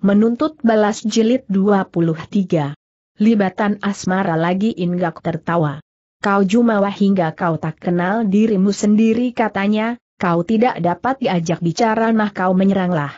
menuntut balas jilid 23. Libatan asmara lagi Inggak tertawa. Kau jumawa hingga kau tak kenal dirimu sendiri katanya, kau tidak dapat diajak bicara nah kau menyeranglah.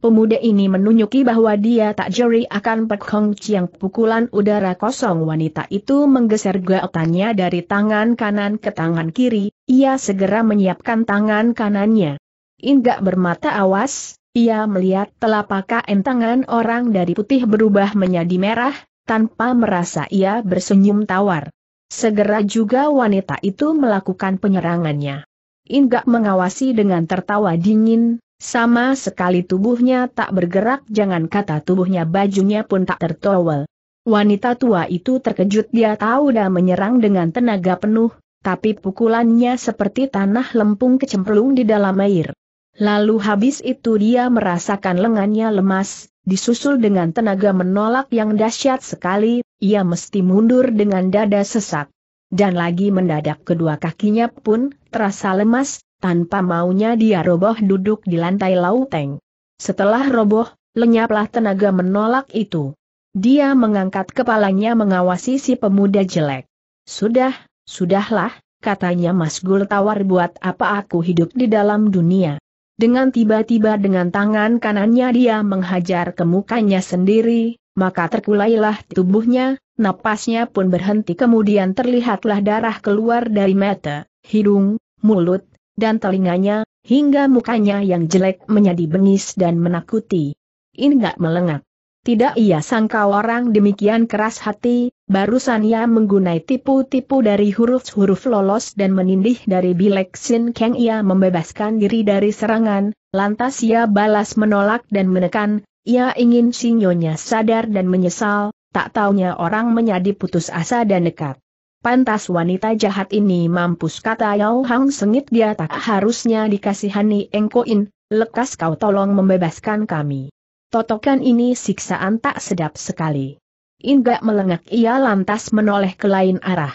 Pemuda ini menunjuki bahwa dia tak jeri akan pekong ciang pukulan udara kosong wanita itu menggeser gaotannya dari tangan kanan ke tangan kiri, ia segera menyiapkan tangan kanannya. Inggak bermata awas, ia melihat telapak kain tangan orang dari putih berubah menjadi merah, tanpa merasa ia bersenyum tawar. Segera juga wanita itu melakukan penyerangannya. Inga mengawasi dengan tertawa dingin, sama sekali tubuhnya tak bergerak jangan kata tubuhnya bajunya pun tak tertowel. Wanita tua itu terkejut dia tahu dah menyerang dengan tenaga penuh, tapi pukulannya seperti tanah lempung kecemplung di dalam air. Lalu habis itu dia merasakan lengannya lemas, disusul dengan tenaga menolak yang dahsyat sekali, ia mesti mundur dengan dada sesak. Dan lagi mendadak kedua kakinya pun terasa lemas, tanpa maunya dia roboh duduk di lantai lauteng. Setelah roboh, lenyaplah tenaga menolak itu. Dia mengangkat kepalanya mengawasi si pemuda jelek. Sudah, sudahlah, katanya Mas Gul tawar buat apa aku hidup di dalam dunia. Dengan tiba-tiba dengan tangan kanannya dia menghajar ke mukanya sendiri, maka terkulailah tubuhnya, napasnya pun berhenti kemudian terlihatlah darah keluar dari mata, hidung, mulut, dan telinganya, hingga mukanya yang jelek menjadi bengis dan menakuti. Ini gak melengak. Tidak ia sangka orang demikian keras hati, barusan ia menggunai tipu-tipu dari huruf-huruf lolos dan menindih dari Bilek Sin Kang ia membebaskan diri dari serangan, lantas ia balas menolak dan menekan, ia ingin sinyonya sadar dan menyesal, tak taunya orang menjadi putus asa dan dekat. Pantas wanita jahat ini mampus kata Yao Hang sengit dia tak harusnya dikasihani Engkoin, lekas kau tolong membebaskan kami totokan ini siksaan tak sedap sekali. Inga melengak ia lantas menoleh ke lain arah.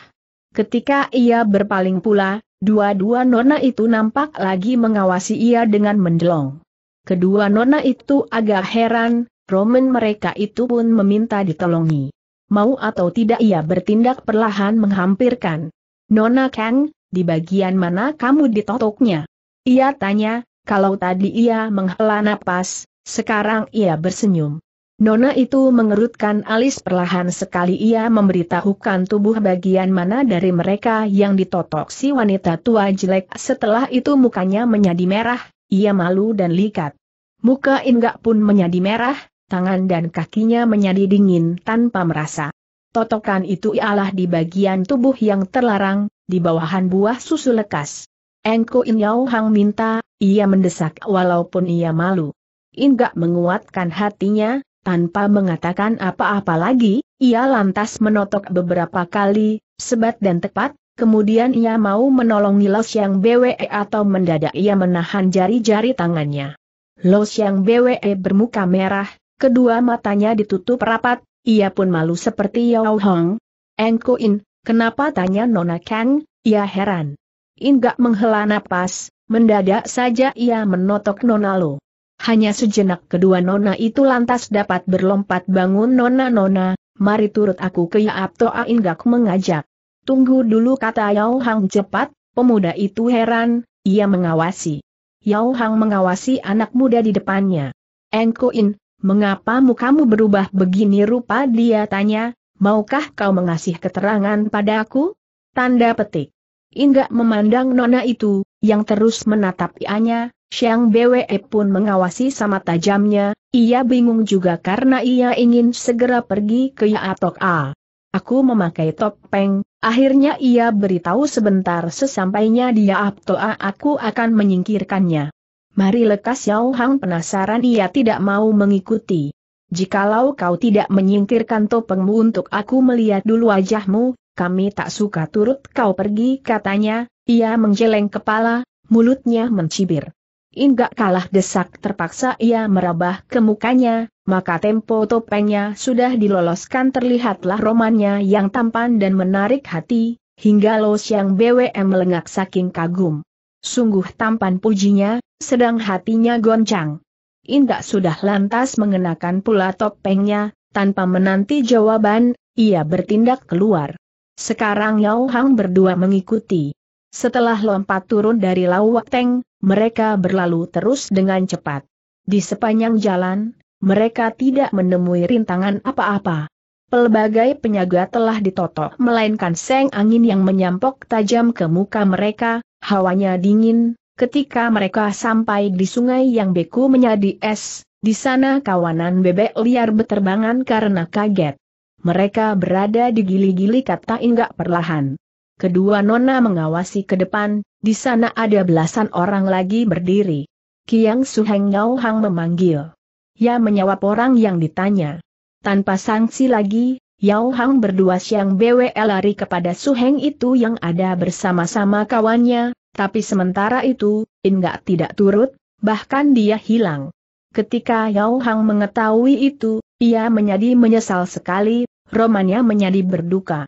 Ketika ia berpaling pula, dua-dua nona itu nampak lagi mengawasi ia dengan mendelong. Kedua nona itu agak heran, Roman mereka itu pun meminta ditolongi. Mau atau tidak ia bertindak perlahan menghampirkan. Nona Kang, di bagian mana kamu ditotoknya? Ia tanya, kalau tadi ia menghela napas, sekarang ia bersenyum. Nona itu mengerutkan alis perlahan sekali ia memberitahukan tubuh bagian mana dari mereka yang ditotok si wanita tua jelek setelah itu mukanya menjadi merah, ia malu dan likat. Muka Inggak pun menjadi merah, tangan dan kakinya menjadi dingin tanpa merasa. Totokan itu ialah di bagian tubuh yang terlarang, di bawahan buah susu lekas. Engko Inyau Hang minta, ia mendesak walaupun ia malu. Inggak menguatkan hatinya, tanpa mengatakan apa-apa lagi, ia lantas menotok beberapa kali, sebat dan tepat, kemudian ia mau menolong Los Yang BWE atau mendadak ia menahan jari-jari tangannya. Los Yang BWE bermuka merah, kedua matanya ditutup rapat, ia pun malu seperti Yao Hong. Engko In, kenapa tanya Nona Kang, ia heran. In menghela napas, mendadak saja ia menotok Nona Lo. Hanya sejenak kedua nona itu lantas dapat berlompat bangun nona-nona, mari turut aku ke Yaap Toa Inggak mengajak. Tunggu dulu kata Yao Hang cepat, pemuda itu heran, ia mengawasi. Yao Hang mengawasi anak muda di depannya. Engko In, mengapa mukamu berubah begini rupa dia tanya, maukah kau mengasih keterangan padaku? Tanda petik. Inggak memandang nona itu, yang terus menatap ianya, Xiang Bwe pun mengawasi sama tajamnya, ia bingung juga karena ia ingin segera pergi ke Yaatok A. Aku memakai topeng, akhirnya ia beritahu sebentar sesampainya di Yaatok A aku akan menyingkirkannya. Mari lekas Yao Hang penasaran ia tidak mau mengikuti. Jikalau kau tidak menyingkirkan topengmu untuk aku melihat dulu wajahmu, kami tak suka turut kau pergi katanya, ia menjeleng kepala, mulutnya mencibir. Indak kalah desak terpaksa ia merabah ke mukanya, maka tempo topengnya sudah diloloskan terlihatlah romannya yang tampan dan menarik hati, hingga Lo Siang BWM melengak saking kagum. Sungguh tampan pujinya, sedang hatinya goncang. Indak sudah lantas mengenakan pula topengnya, tanpa menanti jawaban, ia bertindak keluar. Sekarang Yao Hang berdua mengikuti. Setelah lompat turun dari lawak teng, mereka berlalu terus dengan cepat. Di sepanjang jalan, mereka tidak menemui rintangan apa-apa. Pelbagai penyaga telah ditotok melainkan seng angin yang menyampok tajam ke muka mereka, hawanya dingin, ketika mereka sampai di sungai yang beku menjadi es, di sana kawanan bebek liar beterbangan karena kaget. Mereka berada di gili-gili kata inggak perlahan. Kedua nona mengawasi ke depan, di sana ada belasan orang lagi berdiri. Kiang Suheng Ngau Hang memanggil. Ya menjawab orang yang ditanya. Tanpa sanksi lagi, Yao Hang berdua siang BWL lari kepada Su Heng itu yang ada bersama-sama kawannya, tapi sementara itu, Ingak tidak turut, bahkan dia hilang. Ketika Yao Hang mengetahui itu, ia menjadi menyesal sekali, romannya menjadi berduka.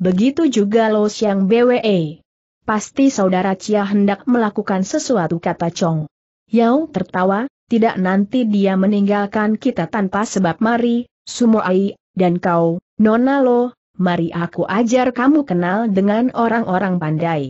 Begitu juga Lo Siang BWE. Pasti saudara Cia hendak melakukan sesuatu kata Chong. Yao tertawa, tidak nanti dia meninggalkan kita tanpa sebab mari, Sumoai, dan kau, Nona Lo, mari aku ajar kamu kenal dengan orang-orang pandai.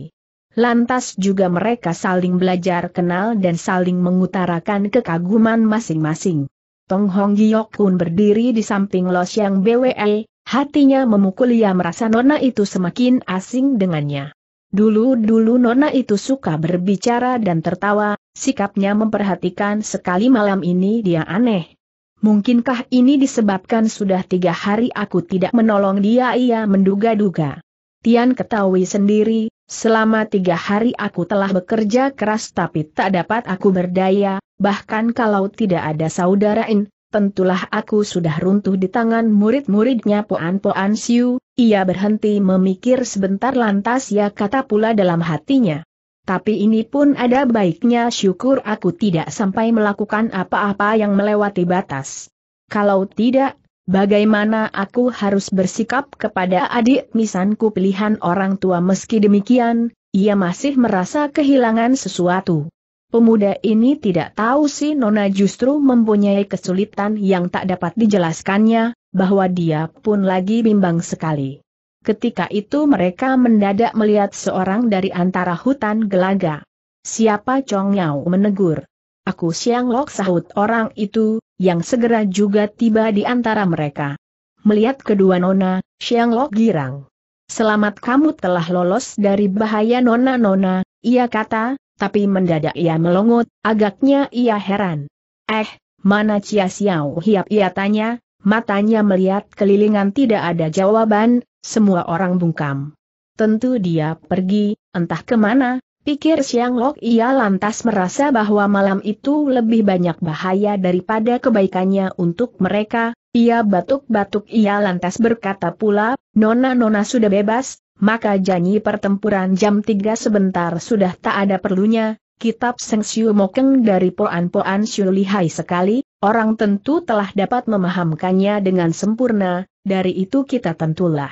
Lantas juga mereka saling belajar kenal dan saling mengutarakan kekaguman masing-masing. Tong Hong Giok pun berdiri di samping Los Yang BWE, Hatinya memukul ia merasa nona itu semakin asing dengannya. Dulu-dulu nona itu suka berbicara dan tertawa, sikapnya memperhatikan sekali malam ini dia aneh. Mungkinkah ini disebabkan sudah tiga hari aku tidak menolong dia ia menduga-duga. Tian ketahui sendiri, selama tiga hari aku telah bekerja keras tapi tak dapat aku berdaya, bahkan kalau tidak ada saudara in tentulah aku sudah runtuh di tangan murid-muridnya Poan-Poan Siu, ia berhenti memikir sebentar lantas ya kata pula dalam hatinya. Tapi ini pun ada baiknya syukur aku tidak sampai melakukan apa-apa yang melewati batas. Kalau tidak, bagaimana aku harus bersikap kepada adik misanku pilihan orang tua meski demikian, ia masih merasa kehilangan sesuatu. Pemuda ini tidak tahu si Nona justru mempunyai kesulitan yang tak dapat dijelaskannya, bahwa dia pun lagi bimbang sekali. Ketika itu mereka mendadak melihat seorang dari antara hutan gelaga. Siapa Chong Yao menegur. Aku siang lok sahut orang itu, yang segera juga tiba di antara mereka. Melihat kedua nona, Siang Lok girang. Selamat kamu telah lolos dari bahaya nona-nona, ia kata, tapi mendadak ia melongot, agaknya ia heran. Eh, mana Cia Xiao Hiap ia tanya, matanya melihat kelilingan tidak ada jawaban, semua orang bungkam. Tentu dia pergi, entah kemana, pikir Siang Lok ia lantas merasa bahwa malam itu lebih banyak bahaya daripada kebaikannya untuk mereka, ia batuk-batuk ia lantas berkata pula, Nona-nona sudah bebas, maka janji pertempuran jam 3 sebentar sudah tak ada perlunya, kitab Seng Siu Mokeng dari Poan-Poan Siu Lihai sekali, orang tentu telah dapat memahamkannya dengan sempurna, dari itu kita tentulah.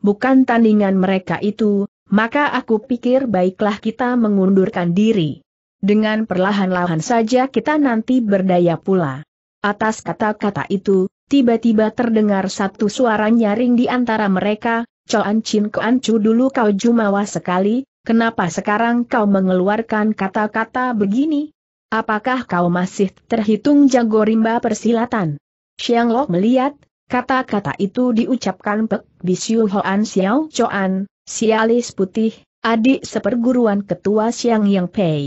Bukan tandingan mereka itu, maka aku pikir baiklah kita mengundurkan diri. Dengan perlahan-lahan saja kita nanti berdaya pula. Atas kata-kata itu, tiba-tiba terdengar satu suara nyaring di antara mereka, Coan Chin Kuan Chu dulu kau jumawa sekali, kenapa sekarang kau mengeluarkan kata-kata begini? Apakah kau masih terhitung jago rimba persilatan? Xiang Lok melihat, kata-kata itu diucapkan Pek Bisyu Hoan Xiao Coan, Sialis Putih, adik seperguruan ketua Xiang Yang Pei.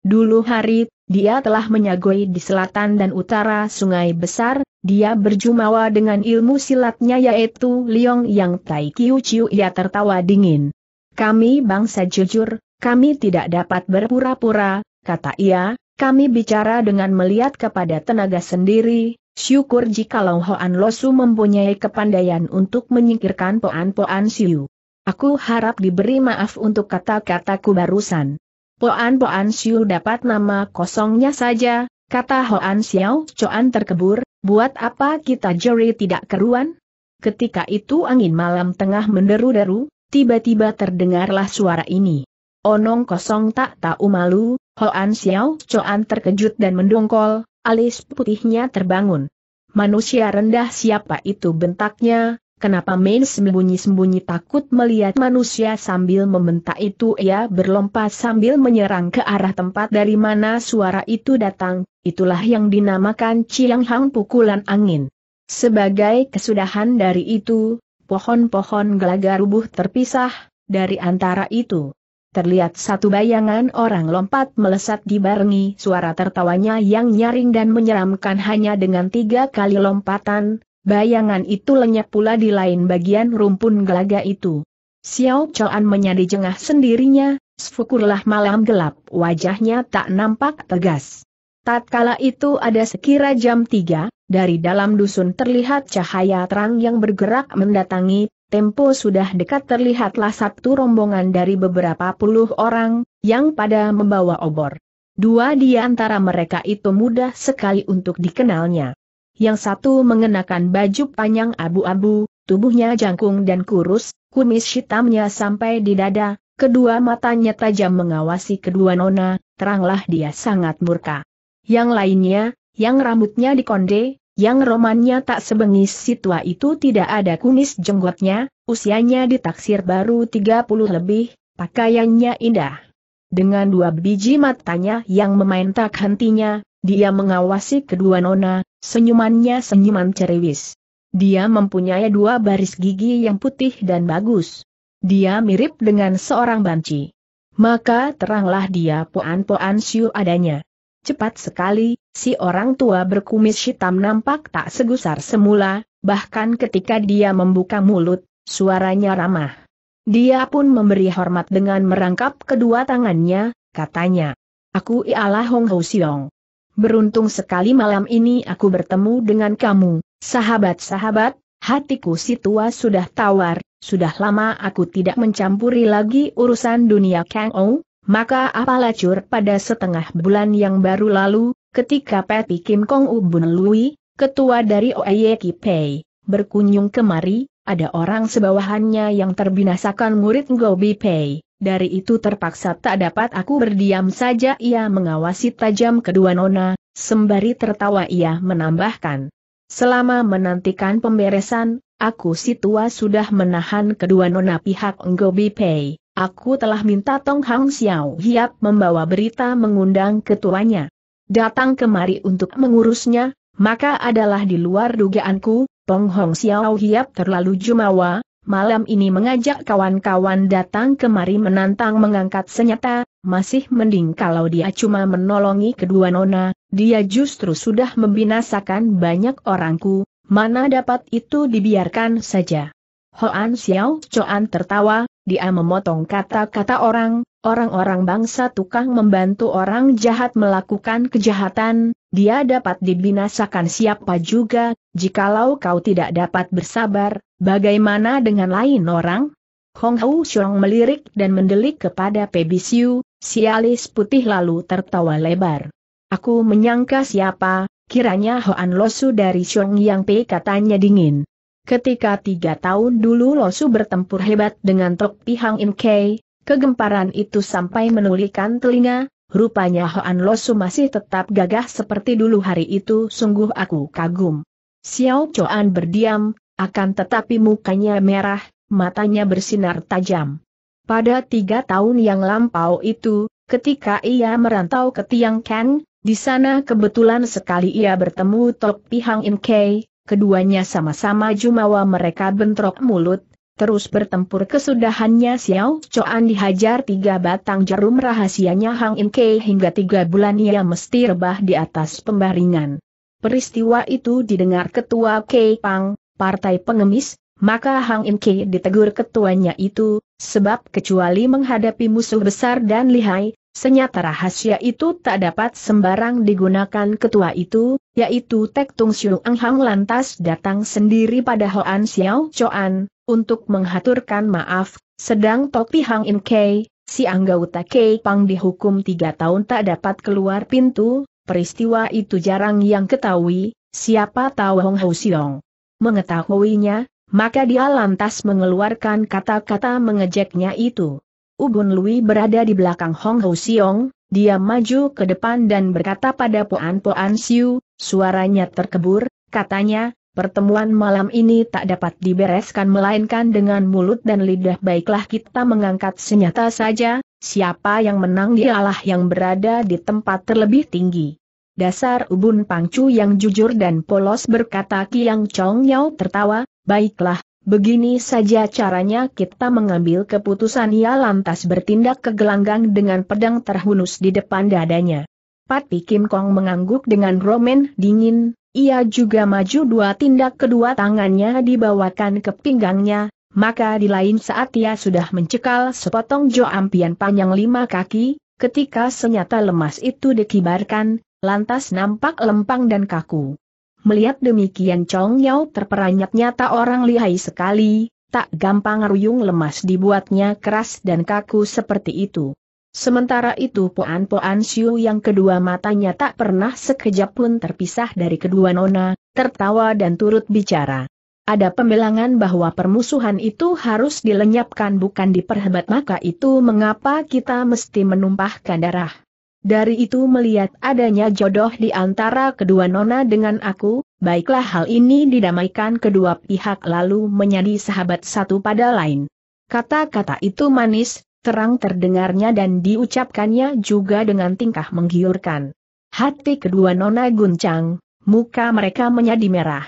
Dulu hari, dia telah menyagoi di selatan dan utara sungai besar, dia berjumawa dengan ilmu silatnya yaitu Liong Yang Tai Kiu Chiu ia tertawa dingin. Kami bangsa jujur, kami tidak dapat berpura-pura, kata ia, kami bicara dengan melihat kepada tenaga sendiri, syukur jikalau Hoan Losu mempunyai kepandaian untuk menyingkirkan Poan-Poan Siu. Aku harap diberi maaf untuk kata-kataku barusan. Poan-Poan Siu dapat nama kosongnya saja, kata Hoan Xiao Coan terkebur, Buat apa kita jeri tidak keruan? Ketika itu angin malam tengah menderu-deru, tiba-tiba terdengarlah suara ini. Onong kosong tak tahu malu, Hoan Xiao Choan terkejut dan mendongkol, alis putihnya terbangun. Manusia rendah siapa itu bentaknya, Kenapa Main sembunyi-sembunyi takut melihat manusia sambil membentak itu ia berlompat sambil menyerang ke arah tempat dari mana suara itu datang, itulah yang dinamakan Chiang Hang pukulan angin. Sebagai kesudahan dari itu, pohon-pohon gelagar rubuh terpisah, dari antara itu. Terlihat satu bayangan orang lompat melesat dibarengi suara tertawanya yang nyaring dan menyeramkan hanya dengan tiga kali lompatan, Bayangan itu lenyap pula di lain bagian rumpun gelaga itu. Xiao Chuan menyadi jengah sendirinya, Syukurlah malam gelap, wajahnya tak nampak tegas. Tatkala itu ada sekira jam tiga, dari dalam dusun terlihat cahaya terang yang bergerak mendatangi, tempo sudah dekat terlihatlah satu rombongan dari beberapa puluh orang, yang pada membawa obor. Dua di antara mereka itu mudah sekali untuk dikenalnya yang satu mengenakan baju panjang abu-abu, tubuhnya jangkung dan kurus, kumis hitamnya sampai di dada, kedua matanya tajam mengawasi kedua nona, teranglah dia sangat murka. Yang lainnya, yang rambutnya dikonde, yang romannya tak sebengis si tua itu tidak ada kumis jenggotnya, usianya ditaksir baru 30 lebih, pakaiannya indah. Dengan dua biji matanya yang memain tak hentinya, dia mengawasi kedua nona, senyumannya senyuman ceriwis. Dia mempunyai dua baris gigi yang putih dan bagus. Dia mirip dengan seorang banci. Maka teranglah dia poan-poan siu adanya. Cepat sekali, si orang tua berkumis hitam nampak tak segusar semula, bahkan ketika dia membuka mulut, suaranya ramah. Dia pun memberi hormat dengan merangkap kedua tangannya, katanya. Aku ialah Hong Ho Siong beruntung sekali malam ini aku bertemu dengan kamu, sahabat-sahabat, hatiku si tua sudah tawar, sudah lama aku tidak mencampuri lagi urusan dunia Kang Ou, maka apa lacur pada setengah bulan yang baru lalu, ketika Peti Kim Kong U Bun Lui, ketua dari Oeyeki Kipei, berkunjung kemari, ada orang sebawahannya yang terbinasakan murid Gobi Pei. Dari itu terpaksa tak dapat aku berdiam saja ia mengawasi tajam kedua nona, sembari tertawa ia menambahkan. Selama menantikan pemberesan, aku si tua sudah menahan kedua nona pihak Ngo Pei. Aku telah minta Tong Hang Xiao Hiap membawa berita mengundang ketuanya. Datang kemari untuk mengurusnya, maka adalah di luar dugaanku, Peng Hong Xiao Hiap terlalu jumawa, malam ini mengajak kawan-kawan datang kemari menantang mengangkat senjata, masih mending kalau dia cuma menolongi kedua nona, dia justru sudah membinasakan banyak orangku, mana dapat itu dibiarkan saja. Hoan Xiao Choan tertawa, dia memotong kata-kata orang, orang-orang bangsa tukang membantu orang jahat melakukan kejahatan, dia dapat dibinasakan siapa juga, jikalau kau tidak dapat bersabar, bagaimana dengan lain orang? Hong Hou Xiong melirik dan mendelik kepada Pebisiu, sialis putih lalu tertawa lebar. Aku menyangka siapa, kiranya Hoan Losu dari Xiong Yang Pei katanya dingin. Ketika tiga tahun dulu Losu bertempur hebat dengan Tok Pi In Kei, Kegemparan itu sampai menulikan telinga, rupanya Hoan Losu masih tetap gagah seperti dulu hari itu sungguh aku kagum. Xiao Chuan berdiam, akan tetapi mukanya merah, matanya bersinar tajam. Pada tiga tahun yang lampau itu, ketika ia merantau ke Tiang Kang, di sana kebetulan sekali ia bertemu Tok Pihang In Kei, keduanya sama-sama jumawa mereka bentrok mulut, Terus bertempur kesudahannya Xiao Choan dihajar tiga batang jarum rahasianya Hang In Kei hingga tiga bulan ia mesti rebah di atas pembaringan. Peristiwa itu didengar ketua Kei Pang, partai pengemis, maka Hang In Kei ditegur ketuanya itu, sebab kecuali menghadapi musuh besar dan lihai, Senyata rahasia itu tak dapat sembarang digunakan ketua itu, yaitu Tek Tung Siu Eng Hang lantas datang sendiri pada Hoan Xiao Choan, untuk menghaturkan maaf, sedang topi Hang In Kei, si anggota Kei Pang dihukum tiga tahun tak dapat keluar pintu, peristiwa itu jarang yang ketahui, siapa tahu Hong Hou Siong. Mengetahuinya, maka dia lantas mengeluarkan kata-kata mengejeknya itu. Ubun Lui berada di belakang Hong Hou Siong, dia maju ke depan dan berkata pada Poan Poan Siu, suaranya terkebur, katanya, Pertemuan malam ini tak dapat dibereskan melainkan dengan mulut dan lidah baiklah kita mengangkat senjata saja, siapa yang menang dialah yang berada di tempat terlebih tinggi. Dasar ubun pangcu yang jujur dan polos berkata Kiang Chong Yau tertawa, baiklah, begini saja caranya kita mengambil keputusan ia lantas bertindak ke gelanggang dengan pedang terhunus di depan dadanya. Pati Kim Kong mengangguk dengan romen dingin, ia juga maju dua tindak kedua tangannya dibawakan ke pinggangnya, maka di lain saat ia sudah mencekal sepotong joampian panjang lima kaki, ketika senyata lemas itu dikibarkan, lantas nampak lempang dan kaku. Melihat demikian Chong Yao terperanjat nyata orang lihai sekali, tak gampang ruyung lemas dibuatnya keras dan kaku seperti itu. Sementara itu Poan Poan Siu yang kedua matanya tak pernah sekejap pun terpisah dari kedua nona, tertawa dan turut bicara. Ada pembelangan bahwa permusuhan itu harus dilenyapkan bukan diperhebat maka itu mengapa kita mesti menumpahkan darah. Dari itu melihat adanya jodoh di antara kedua nona dengan aku, baiklah hal ini didamaikan kedua pihak lalu menjadi sahabat satu pada lain. Kata-kata itu manis, terang terdengarnya dan diucapkannya juga dengan tingkah menggiurkan. Hati kedua nona guncang, muka mereka menjadi merah.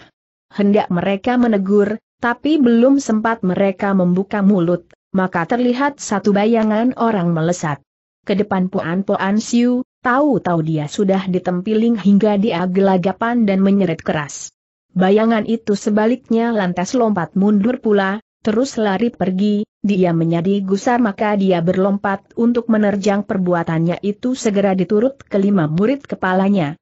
Hendak mereka menegur, tapi belum sempat mereka membuka mulut, maka terlihat satu bayangan orang melesat. Ke depan Puan Puan Siu, tahu-tahu dia sudah ditempiling hingga dia gelagapan dan menyeret keras. Bayangan itu sebaliknya lantas lompat mundur pula, terus lari pergi, dia menjadi gusar maka dia berlompat untuk menerjang perbuatannya itu segera diturut kelima murid kepalanya.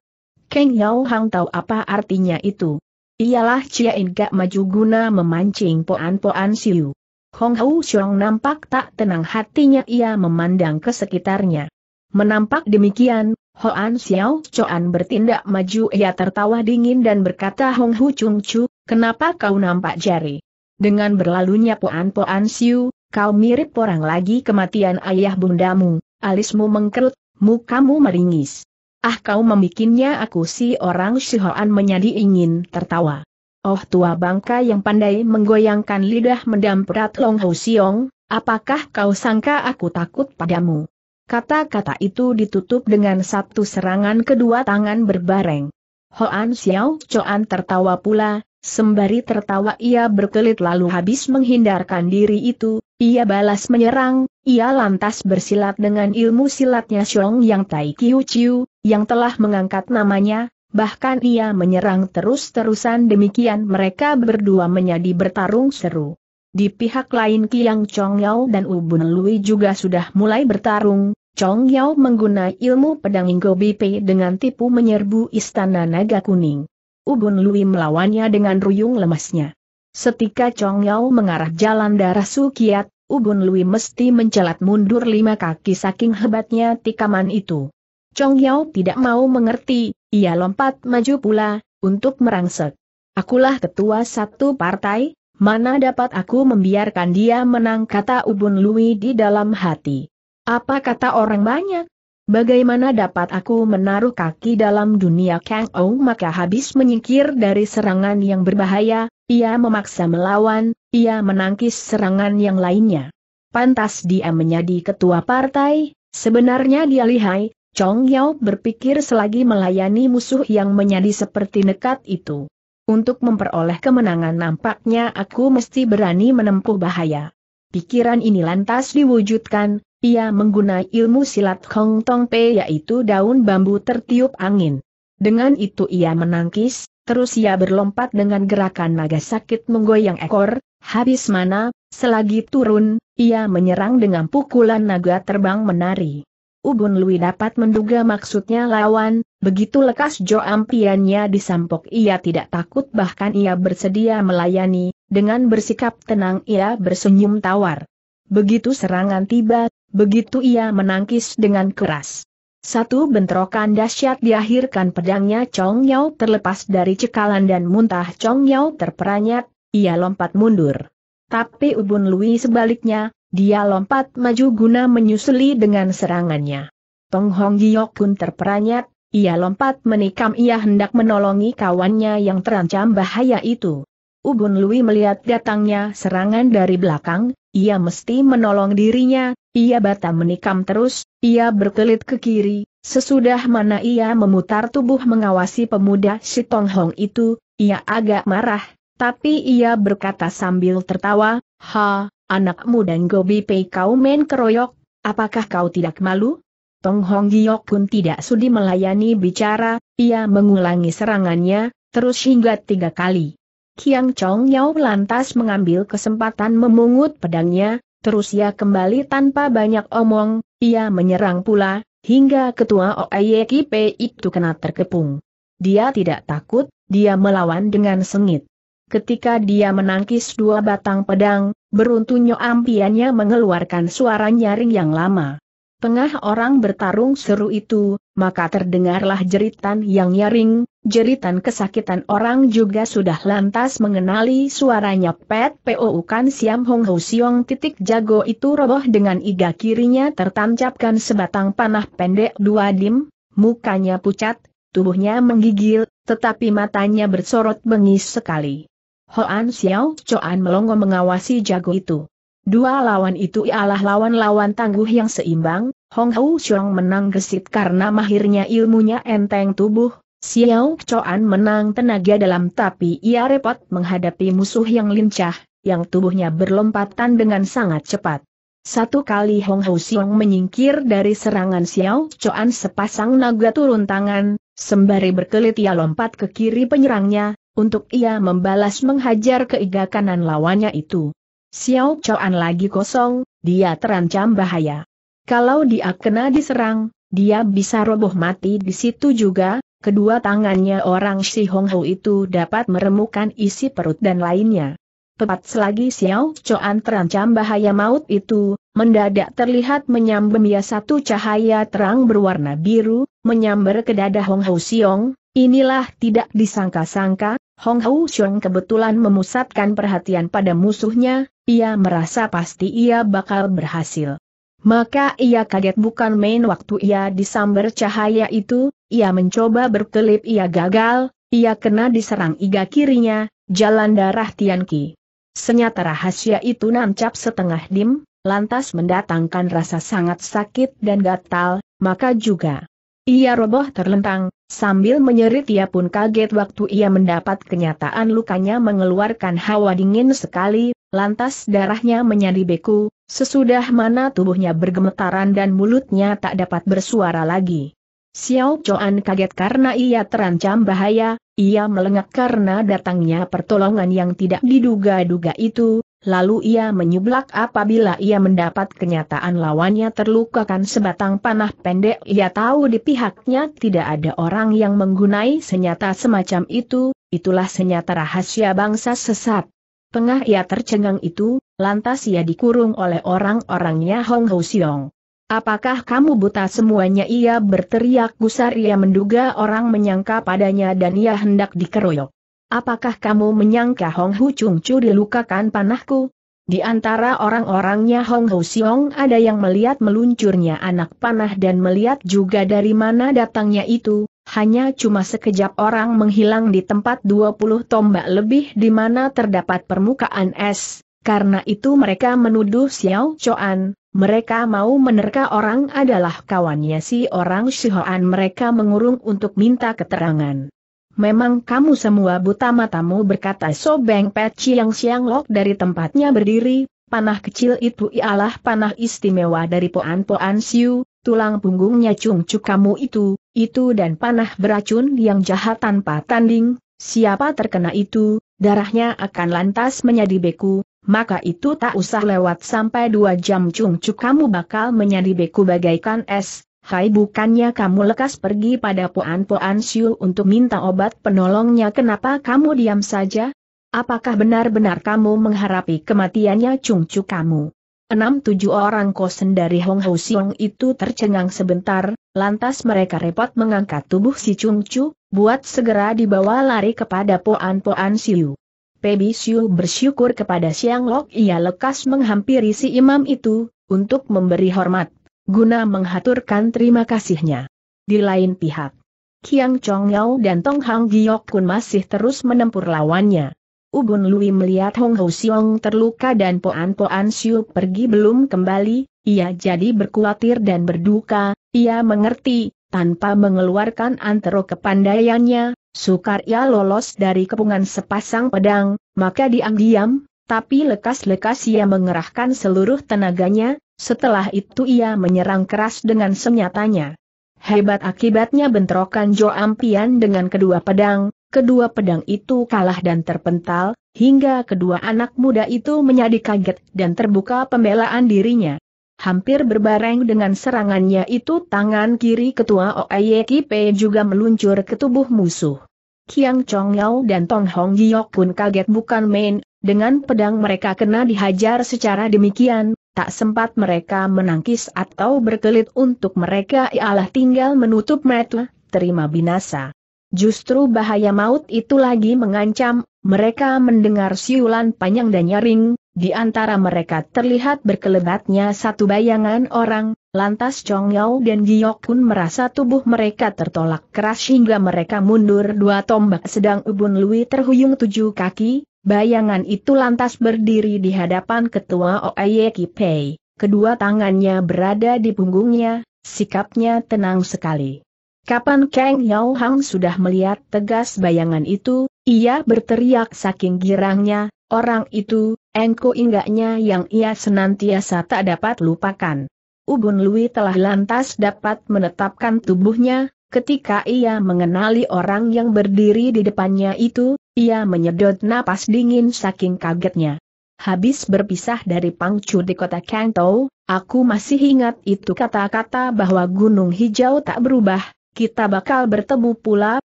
Keng Yao Hang tahu apa artinya itu. Ialah Chia In Gak maju guna memancing poan-poan Siu. Hong Hau Xiong nampak tak tenang hatinya ia memandang ke sekitarnya. Menampak demikian, Hoan Xiao Choan bertindak maju ia tertawa dingin dan berkata Hong Hu Chung Chu, kenapa kau nampak jari? Dengan berlalunya poan-poan siu, kau mirip orang lagi kematian ayah bundamu, alismu mengkerut, mukamu meringis. Ah kau membikinnya aku si orang Shihoan menjadi ingin tertawa. Oh tua bangka yang pandai menggoyangkan lidah mendamprat Long Ho Siong, apakah kau sangka aku takut padamu? Kata-kata itu ditutup dengan satu serangan kedua tangan berbareng. Hoan Xiao Choan tertawa pula, Sembari tertawa ia berkelit lalu habis menghindarkan diri itu, ia balas menyerang, ia lantas bersilat dengan ilmu silatnya Xiong Yang Tai Kiu Chiu, yang telah mengangkat namanya, bahkan ia menyerang terus-terusan demikian mereka berdua menjadi bertarung seru. Di pihak lain Kiang Chong Yao dan Ubun Lui juga sudah mulai bertarung, Chong Yao menggunakan ilmu pedang Ingo Bipe dengan tipu menyerbu istana naga kuning. Ubun Lui melawannya dengan ruyung lemasnya. Setika Chong Yao mengarah jalan darah Sukiat, Ubun Lui mesti mencelat mundur lima kaki saking hebatnya tikaman itu. Chong Yao tidak mau mengerti, ia lompat maju pula, untuk merangsek. Akulah ketua satu partai, mana dapat aku membiarkan dia menang kata Ubun Lui di dalam hati. Apa kata orang banyak? Bagaimana dapat aku menaruh kaki dalam dunia Kang Ou maka habis menyingkir dari serangan yang berbahaya, ia memaksa melawan, ia menangkis serangan yang lainnya. Pantas dia menjadi ketua partai, sebenarnya dia lihai, Chong Yao berpikir selagi melayani musuh yang menjadi seperti nekat itu. Untuk memperoleh kemenangan nampaknya aku mesti berani menempuh bahaya. Pikiran ini lantas diwujudkan, ia menggunai ilmu silat Hong Tong Pe yaitu daun bambu tertiup angin. Dengan itu ia menangkis, terus ia berlompat dengan gerakan naga sakit menggoyang ekor, habis mana, selagi turun, ia menyerang dengan pukulan naga terbang menari. Ubun Lui dapat menduga maksudnya lawan, begitu lekas Jo Ampiannya disampok ia tidak takut bahkan ia bersedia melayani, dengan bersikap tenang ia bersenyum tawar. Begitu serangan tiba, Begitu ia menangkis dengan keras. Satu bentrokan dahsyat diakhirkan pedangnya Chong Yao terlepas dari cekalan dan muntah Chong Yao terperanyat, ia lompat mundur. Tapi Ubun Lui sebaliknya, dia lompat maju guna menyusuli dengan serangannya. Tong Hong Giok pun terperanyat, ia lompat menikam ia hendak menolongi kawannya yang terancam bahaya itu. Ubun Lui melihat datangnya serangan dari belakang, ia mesti menolong dirinya, ia bata menikam terus, ia berkelit ke kiri, sesudah mana ia memutar tubuh mengawasi pemuda si Tong Hong itu, ia agak marah, tapi ia berkata sambil tertawa, Ha, anak muda Ngobi Pei kau main keroyok, apakah kau tidak malu? Tong Hong Giok pun tidak sudi melayani bicara, ia mengulangi serangannya, terus hingga tiga kali. Kiang Chong Yao lantas mengambil kesempatan memungut pedangnya, terus ia kembali tanpa banyak omong, ia menyerang pula, hingga ketua OIKP itu kena terkepung. Dia tidak takut, dia melawan dengan sengit. Ketika dia menangkis dua batang pedang, beruntungnya ampiannya mengeluarkan suara nyaring yang lama. Tengah orang bertarung seru itu, maka terdengarlah jeritan yang nyaring, jeritan kesakitan orang juga sudah lantas mengenali suaranya Pet Pou Kan Siam Hong Ho Siong titik jago itu roboh dengan iga kirinya tertancapkan sebatang panah pendek dua dim, mukanya pucat, tubuhnya menggigil, tetapi matanya bersorot bengis sekali. Hoan Xiao Choan melongo mengawasi jago itu. Dua lawan itu ialah lawan-lawan tangguh yang seimbang, Hong Hou Xiong menang gesit karena mahirnya ilmunya enteng tubuh, Xiao Choan menang tenaga dalam tapi ia repot menghadapi musuh yang lincah, yang tubuhnya berlompatan dengan sangat cepat. Satu kali Hong Hou Xiong menyingkir dari serangan Xiao Choan sepasang naga turun tangan, sembari berkelit ia lompat ke kiri penyerangnya, untuk ia membalas menghajar keiga kanan lawannya itu. Xiao Chuan lagi kosong, dia terancam bahaya. Kalau dia kena diserang, dia bisa roboh mati di situ juga, kedua tangannya orang si Hong itu dapat meremukan isi perut dan lainnya. Tepat selagi Xiao Chuan terancam bahaya maut itu, mendadak terlihat menyambemia satu cahaya terang berwarna biru, menyambar ke dada Hong Hou Xiong, inilah tidak disangka-sangka, Hong Hou Xiong kebetulan memusatkan perhatian pada musuhnya, ia merasa pasti ia bakal berhasil. Maka ia kaget bukan main waktu ia disambar cahaya itu, ia mencoba berkelip ia gagal, ia kena diserang iga kirinya, jalan darah Tianqi. Senyata rahasia itu nancap setengah dim, lantas mendatangkan rasa sangat sakit dan gatal, maka juga. Ia roboh terlentang, sambil menyerit ia pun kaget waktu ia mendapat kenyataan lukanya mengeluarkan hawa dingin sekali, Lantas darahnya menjadi beku, sesudah mana tubuhnya bergemetaran dan mulutnya tak dapat bersuara lagi. Xiao Chuan kaget karena ia terancam bahaya, ia melengak karena datangnya pertolongan yang tidak diduga-duga itu, lalu ia menyublak apabila ia mendapat kenyataan lawannya terlukakan sebatang panah pendek. Ia tahu di pihaknya tidak ada orang yang menggunai senjata semacam itu, itulah senjata rahasia bangsa sesat. Tengah ia tercengang itu, lantas ia dikurung oleh orang-orangnya Hong Ho Siong. Apakah kamu buta semuanya ia berteriak gusar ia menduga orang menyangka padanya dan ia hendak dikeroyok. Apakah kamu menyangka Hong Hu Chung Chu dilukakan panahku? Di antara orang-orangnya Hong Ho Siong ada yang melihat meluncurnya anak panah dan melihat juga dari mana datangnya itu, hanya cuma sekejap orang menghilang di tempat 20 tombak lebih di mana terdapat permukaan es, karena itu mereka menuduh Xiao Choan, mereka mau menerka orang adalah kawannya si orang Shihoan mereka mengurung untuk minta keterangan. Memang kamu semua buta matamu berkata Sobeng Pet yang Siang Lok dari tempatnya berdiri, panah kecil itu ialah panah istimewa dari Poan Poan Siu, tulang punggungnya Cung Cuk kamu itu, itu dan panah beracun yang jahat tanpa tanding, siapa terkena itu, darahnya akan lantas menjadi beku, maka itu tak usah lewat sampai dua jam cungcuk kamu bakal menjadi beku bagaikan es, hai bukannya kamu lekas pergi pada poan-poan siul untuk minta obat penolongnya kenapa kamu diam saja? Apakah benar-benar kamu mengharapi kematiannya cungcuk kamu? Enam tujuh orang kosen dari Hong Hau Siong itu tercengang sebentar, Lantas mereka repot mengangkat tubuh si Cungcu, buat segera dibawa lari kepada Poan-Poan Siu. Pebi Siu bersyukur kepada Siang Lok ia lekas menghampiri si imam itu, untuk memberi hormat, guna menghaturkan terima kasihnya. Di lain pihak, Kiang Chong Yao dan Tong Hang Giok pun masih terus menempur lawannya. Ubun Lui melihat Hong Ho Siong terluka dan Poan-Poan Siu pergi belum kembali, ia jadi berkuatir dan berduka, ia mengerti, tanpa mengeluarkan antero kepandaiannya, sukar ia lolos dari kepungan sepasang pedang, maka diam-diam, tapi lekas-lekas ia mengerahkan seluruh tenaganya, setelah itu ia menyerang keras dengan senyatanya. Hebat akibatnya bentrokan Jo Ampian dengan kedua pedang, kedua pedang itu kalah dan terpental, hingga kedua anak muda itu menjadi kaget dan terbuka pembelaan dirinya hampir berbareng dengan serangannya itu tangan kiri ketua Kipe juga meluncur ke tubuh musuh. Kiang Chong Yao dan Tong Hong Giok pun kaget bukan main, dengan pedang mereka kena dihajar secara demikian, tak sempat mereka menangkis atau berkelit untuk mereka ialah tinggal menutup mata, terima binasa. Justru bahaya maut itu lagi mengancam, mereka mendengar siulan panjang dan nyaring, di antara mereka terlihat berkelebatnya satu bayangan orang, lantas Chong Yao dan Giok pun merasa tubuh mereka tertolak keras hingga mereka mundur dua tombak sedang Ubun Lui terhuyung tujuh kaki, bayangan itu lantas berdiri di hadapan ketua Oaye Kipei, kedua tangannya berada di punggungnya, sikapnya tenang sekali. Kapan Kang Yao Hang sudah melihat tegas bayangan itu, ia berteriak saking girangnya, Orang itu, engko inggaknya yang ia senantiasa tak dapat lupakan. Ubun Lui telah lantas dapat menetapkan tubuhnya, ketika ia mengenali orang yang berdiri di depannya itu, ia menyedot napas dingin saking kagetnya. Habis berpisah dari Pangcu di kota Kanto, aku masih ingat itu kata-kata bahwa gunung hijau tak berubah, kita bakal bertemu pula,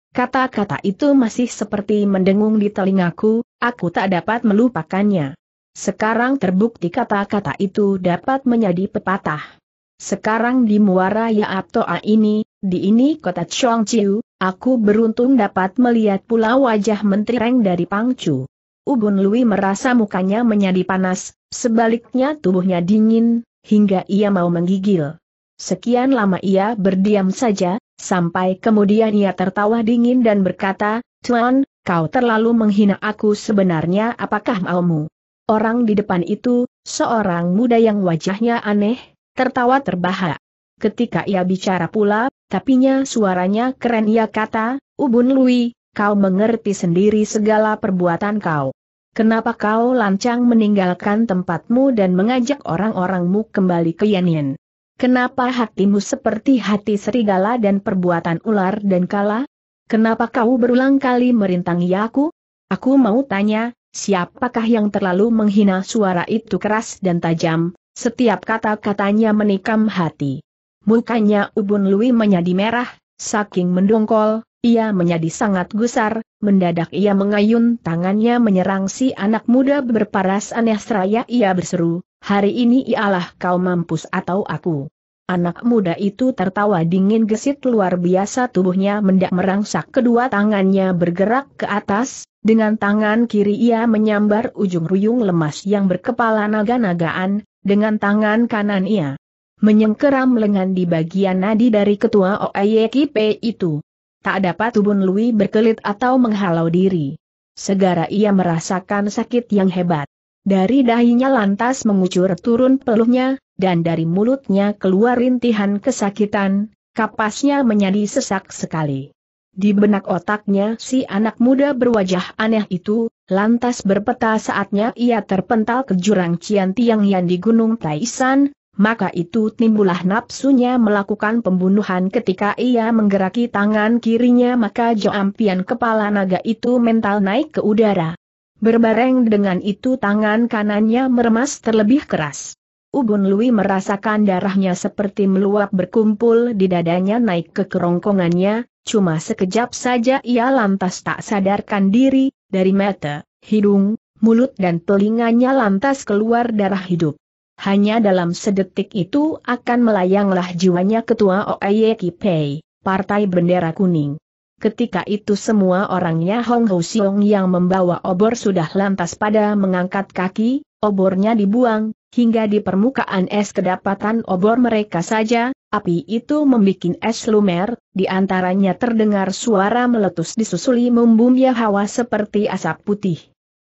kata-kata itu masih seperti mendengung di telingaku, Aku tak dapat melupakannya. Sekarang terbukti kata-kata itu dapat menjadi pepatah. Sekarang di Muara Yaap Toa ini, di ini kota Chongqiu, aku beruntung dapat melihat pula wajah Menteri Reng dari Pangcu. Ubun Lui merasa mukanya menjadi panas, sebaliknya tubuhnya dingin, hingga ia mau menggigil. Sekian lama ia berdiam saja, sampai kemudian ia tertawa dingin dan berkata, Tuan, Kau terlalu menghina aku sebenarnya apakah maumu? Orang di depan itu, seorang muda yang wajahnya aneh, tertawa terbahak. Ketika ia bicara pula, tapinya suaranya keren ia kata, Ubun Lui, kau mengerti sendiri segala perbuatan kau. Kenapa kau lancang meninggalkan tempatmu dan mengajak orang-orangmu kembali ke Yanin? Kenapa hatimu seperti hati serigala dan perbuatan ular dan kala? Kenapa kau berulang kali merintangi aku? Aku mau tanya, siapakah yang terlalu menghina suara itu keras dan tajam, setiap kata-katanya menikam hati. Mukanya Ubun Lui menjadi merah, saking mendongkol, ia menjadi sangat gusar, mendadak ia mengayun tangannya menyerang si anak muda berparas aneh seraya ia berseru, hari ini ialah kau mampus atau aku. Anak muda itu tertawa dingin gesit luar biasa tubuhnya mendak merangsak kedua tangannya bergerak ke atas, dengan tangan kiri ia menyambar ujung ruyung lemas yang berkepala naga-nagaan, dengan tangan kanan ia menyengkeram lengan di bagian nadi dari ketua OAYKP e itu. Tak dapat tubuh Lui berkelit atau menghalau diri. Segera ia merasakan sakit yang hebat. Dari dahinya lantas mengucur turun peluhnya, dan dari mulutnya keluar rintihan kesakitan, kapasnya menjadi sesak sekali. Di benak otaknya si anak muda berwajah aneh itu, lantas berpeta saatnya ia terpental ke jurang Cian Tiang yang di Gunung Taisan, maka itu timbulah nafsunya melakukan pembunuhan ketika ia menggeraki tangan kirinya maka joampian kepala naga itu mental naik ke udara. Berbareng dengan itu tangan kanannya meremas terlebih keras. Ubun Lui merasakan darahnya seperti meluap berkumpul di dadanya naik ke kerongkongannya, cuma sekejap saja ia lantas tak sadarkan diri, dari mata, hidung, mulut dan telinganya lantas keluar darah hidup. Hanya dalam sedetik itu akan melayanglah jiwanya ketua Oeye Kipei, Partai Bendera Kuning. Ketika itu semua orangnya Hong Ho Siong yang membawa obor sudah lantas pada mengangkat kaki, obornya dibuang, hingga di permukaan es kedapatan obor mereka saja, api itu membuat es lumer, di antaranya terdengar suara meletus disusuli membumbia hawa seperti asap putih.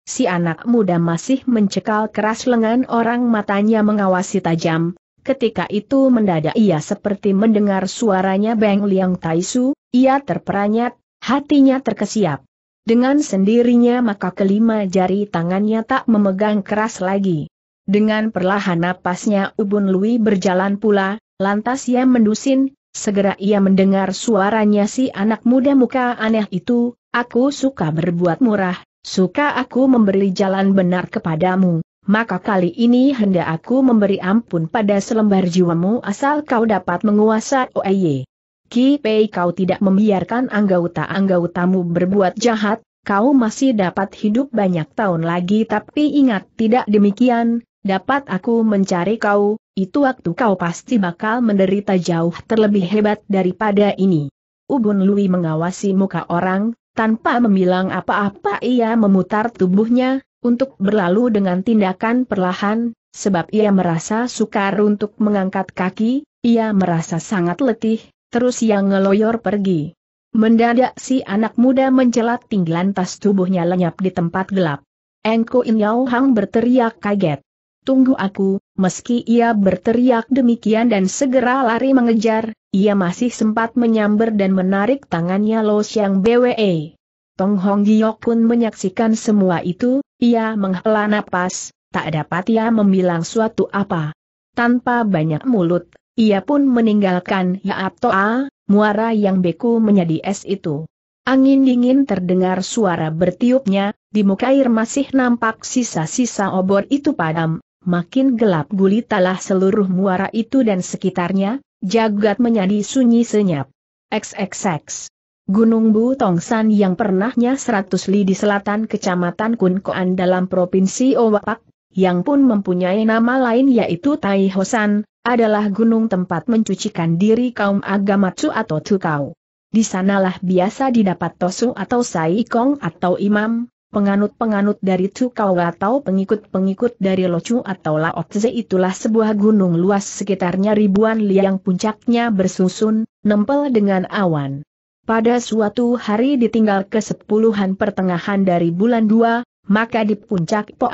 Si anak muda masih mencekal keras lengan orang matanya mengawasi tajam, Ketika itu mendadak ia seperti mendengar suaranya Beng Liang Taisu, ia terperanyat, hatinya terkesiap. Dengan sendirinya maka kelima jari tangannya tak memegang keras lagi. Dengan perlahan napasnya Ubun Lui berjalan pula, lantas ia mendusin, segera ia mendengar suaranya si anak muda muka aneh itu, aku suka berbuat murah, suka aku memberi jalan benar kepadamu, maka kali ini hendak aku memberi ampun pada selembar jiwamu asal kau dapat menguasai OEY. Ki Pei kau tidak membiarkan anggota-anggotamu berbuat jahat, kau masih dapat hidup banyak tahun lagi tapi ingat tidak demikian, dapat aku mencari kau, itu waktu kau pasti bakal menderita jauh terlebih hebat daripada ini. Ubun Lui mengawasi muka orang, tanpa memilang apa-apa ia memutar tubuhnya, untuk berlalu dengan tindakan perlahan, sebab ia merasa sukar untuk mengangkat kaki, ia merasa sangat letih, terus ia ngeloyor pergi. Mendadak si anak muda mencelat tinggi lantas tubuhnya lenyap di tempat gelap. Engko In Yau Hang berteriak kaget. Tunggu aku, meski ia berteriak demikian dan segera lari mengejar, ia masih sempat menyamber dan menarik tangannya Lo Xiang Bwe. Tong Hong Giok pun menyaksikan semua itu, ia menghela napas, tak dapat ia membilang suatu apa. Tanpa banyak mulut, ia pun meninggalkan Yaap Toa, muara yang beku menjadi es itu. Angin dingin terdengar suara bertiupnya, di muka air masih nampak sisa-sisa obor itu padam, makin gelap gulitalah seluruh muara itu dan sekitarnya, jagat menjadi sunyi senyap. XXX Gunung Bu Tong San yang pernahnya 100 li di selatan kecamatan Kunkoan dalam Provinsi Owapak, yang pun mempunyai nama lain yaitu Tai Hosan, adalah gunung tempat mencucikan diri kaum agama Tsu atau Tukau. Di sanalah biasa didapat Tosu atau Saikong atau Imam, penganut-penganut dari Tukau atau pengikut-pengikut dari Locu atau Laotze itulah sebuah gunung luas sekitarnya ribuan liang puncaknya bersusun, nempel dengan awan. Pada suatu hari ditinggal kesepuluhan pertengahan dari bulan dua, maka di puncak Po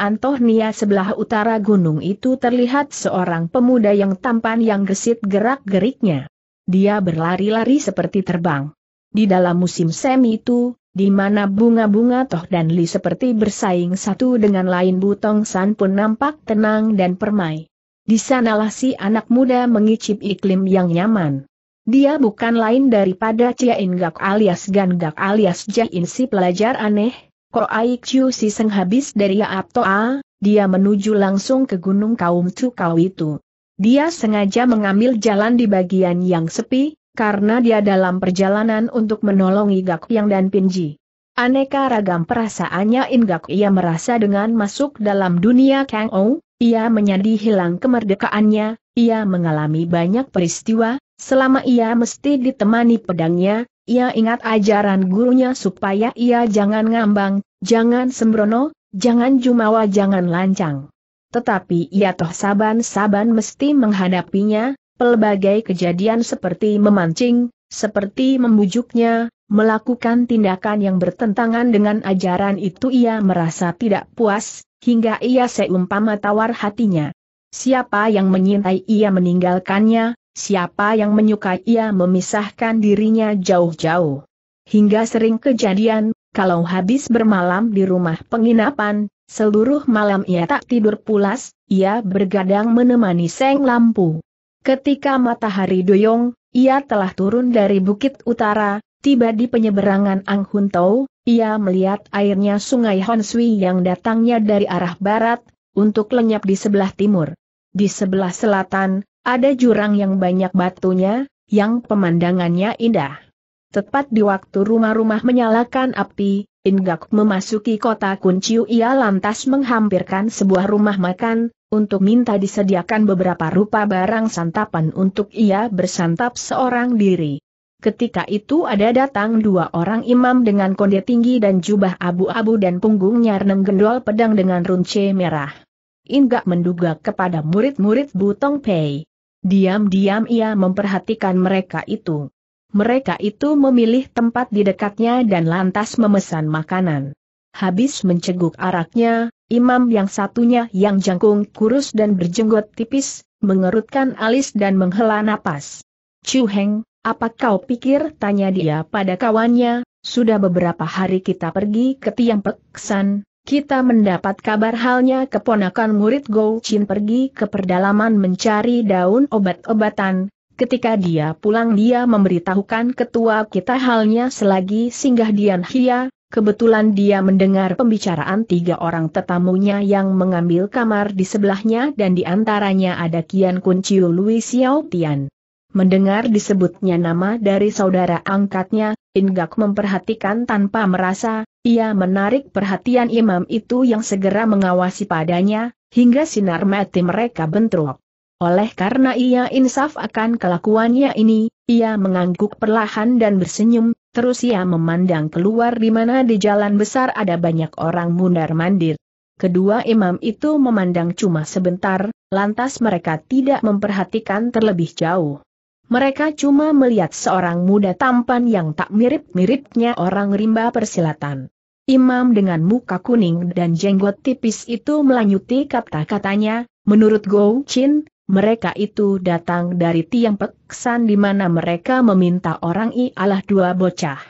sebelah utara gunung itu terlihat seorang pemuda yang tampan yang gesit gerak-geriknya. Dia berlari-lari seperti terbang. Di dalam musim semi itu, di mana bunga-bunga toh dan li seperti bersaing satu dengan lain butong san pun nampak tenang dan permai. Di sanalah si anak muda mengicip iklim yang nyaman. Dia bukan lain daripada Cia Ingak alias Gangak alias Jain si pelajar aneh, Aik Chiu si Seng habis dari Yaap Toa, dia menuju langsung ke gunung kaum Cukau itu. Dia sengaja mengambil jalan di bagian yang sepi, karena dia dalam perjalanan untuk menolong Igak Yang dan Pinji. Aneka ragam perasaannya Ingak ia merasa dengan masuk dalam dunia Kang Ou, ia menyadi hilang kemerdekaannya, ia mengalami banyak peristiwa, Selama ia mesti ditemani pedangnya, ia ingat ajaran gurunya supaya ia jangan ngambang, jangan sembrono, jangan jumawa jangan lancang. Tetapi ia toh saban-saban mesti menghadapinya, pelbagai kejadian seperti memancing, seperti membujuknya, melakukan tindakan yang bertentangan dengan ajaran itu ia merasa tidak puas, hingga ia seumpama tawar hatinya. Siapa yang menyintai ia meninggalkannya, Siapa yang menyukai ia memisahkan dirinya jauh-jauh. Hingga sering kejadian, kalau habis bermalam di rumah penginapan, seluruh malam ia tak tidur pulas, ia bergadang menemani seng lampu. Ketika matahari doyong, ia telah turun dari bukit utara, tiba di penyeberangan Tau. ia melihat airnya sungai Honsui yang datangnya dari arah barat, untuk lenyap di sebelah timur. Di sebelah selatan, ada jurang yang banyak batunya, yang pemandangannya indah. Tepat di waktu rumah-rumah menyalakan api, Ingak memasuki kota Kunciu ia lantas menghampirkan sebuah rumah makan, untuk minta disediakan beberapa rupa barang santapan untuk ia bersantap seorang diri. Ketika itu ada datang dua orang imam dengan konde tinggi dan jubah abu-abu dan punggungnya gendol pedang dengan runce merah. Ingak menduga kepada murid-murid Butong Pei, Diam-diam ia memperhatikan mereka itu. Mereka itu memilih tempat di dekatnya dan lantas memesan makanan. Habis menceguk araknya, imam yang satunya yang jangkung kurus dan berjenggot tipis, mengerutkan alis dan menghela napas. Chu Heng, apa kau pikir tanya dia pada kawannya, sudah beberapa hari kita pergi ke Tiang Peksan, kita mendapat kabar halnya keponakan murid Go Chin pergi ke perdalaman mencari daun obat-obatan. Ketika dia pulang dia memberitahukan ketua kita halnya selagi singgah Dian Hia, kebetulan dia mendengar pembicaraan tiga orang tetamunya yang mengambil kamar di sebelahnya dan di antaranya ada Kian Kun Chiu Lui Xiao Tian. Mendengar disebutnya nama dari saudara angkatnya, Ingak memperhatikan tanpa merasa, ia menarik perhatian imam itu yang segera mengawasi padanya, hingga sinar mati mereka bentrok. Oleh karena ia insaf akan kelakuannya ini, ia mengangguk perlahan dan bersenyum, terus ia memandang keluar di mana di jalan besar ada banyak orang mundar-mandir. Kedua imam itu memandang cuma sebentar, lantas mereka tidak memperhatikan terlebih jauh. Mereka cuma melihat seorang muda tampan yang tak mirip-miripnya orang rimba persilatan. Imam dengan muka kuning dan jenggot tipis itu melanjuti kata-katanya, menurut Gou Chin, mereka itu datang dari tiang peksan di mana mereka meminta orang i alah dua bocah.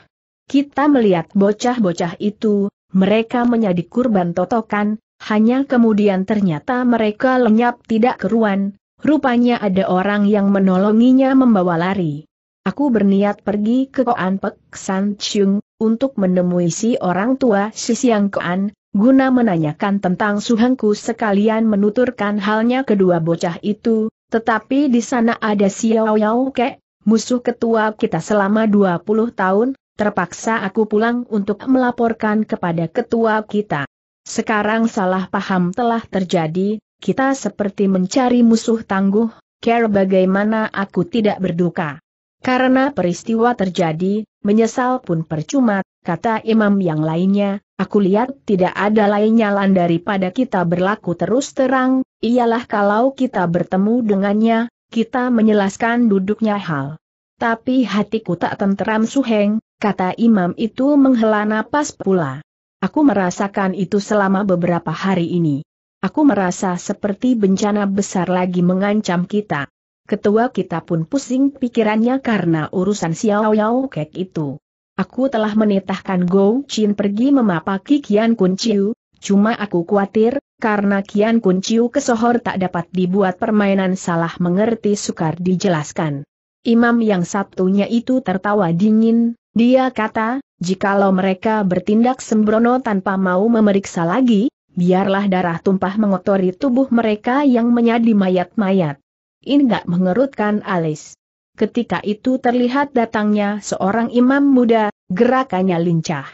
Kita melihat bocah-bocah itu, mereka menjadi kurban totokan, hanya kemudian ternyata mereka lenyap tidak keruan, Rupanya ada orang yang menolonginya membawa lari. Aku berniat pergi ke Koan Pek San Chung, untuk menemui si orang tua si Siang Koan, guna menanyakan tentang suhengku sekalian menuturkan halnya kedua bocah itu, tetapi di sana ada Xiao Yao Ke, musuh ketua kita selama 20 tahun, terpaksa aku pulang untuk melaporkan kepada ketua kita. Sekarang salah paham telah terjadi, kita seperti mencari musuh tangguh, care bagaimana aku tidak berduka. Karena peristiwa terjadi, menyesal pun percuma, kata imam yang lainnya, aku lihat tidak ada lain nyalan daripada kita berlaku terus terang, ialah kalau kita bertemu dengannya, kita menjelaskan duduknya hal. Tapi hatiku tak tenteram suheng, kata imam itu menghela napas pula. Aku merasakan itu selama beberapa hari ini. Aku merasa seperti bencana besar lagi mengancam kita. Ketua kita pun pusing pikirannya karena urusan Xiao Yao Kek itu. Aku telah menitahkan Go Chin pergi memapaki Kian Kun Chiu, cuma aku khawatir, karena Kian Kun Chiu kesohor tak dapat dibuat permainan salah mengerti sukar dijelaskan. Imam yang satunya itu tertawa dingin, dia kata, jikalau mereka bertindak sembrono tanpa mau memeriksa lagi, Biarlah darah tumpah mengotori tubuh mereka yang menyadi mayat-mayat. Inggak mengerutkan alis. Ketika itu terlihat datangnya seorang imam muda, gerakannya lincah.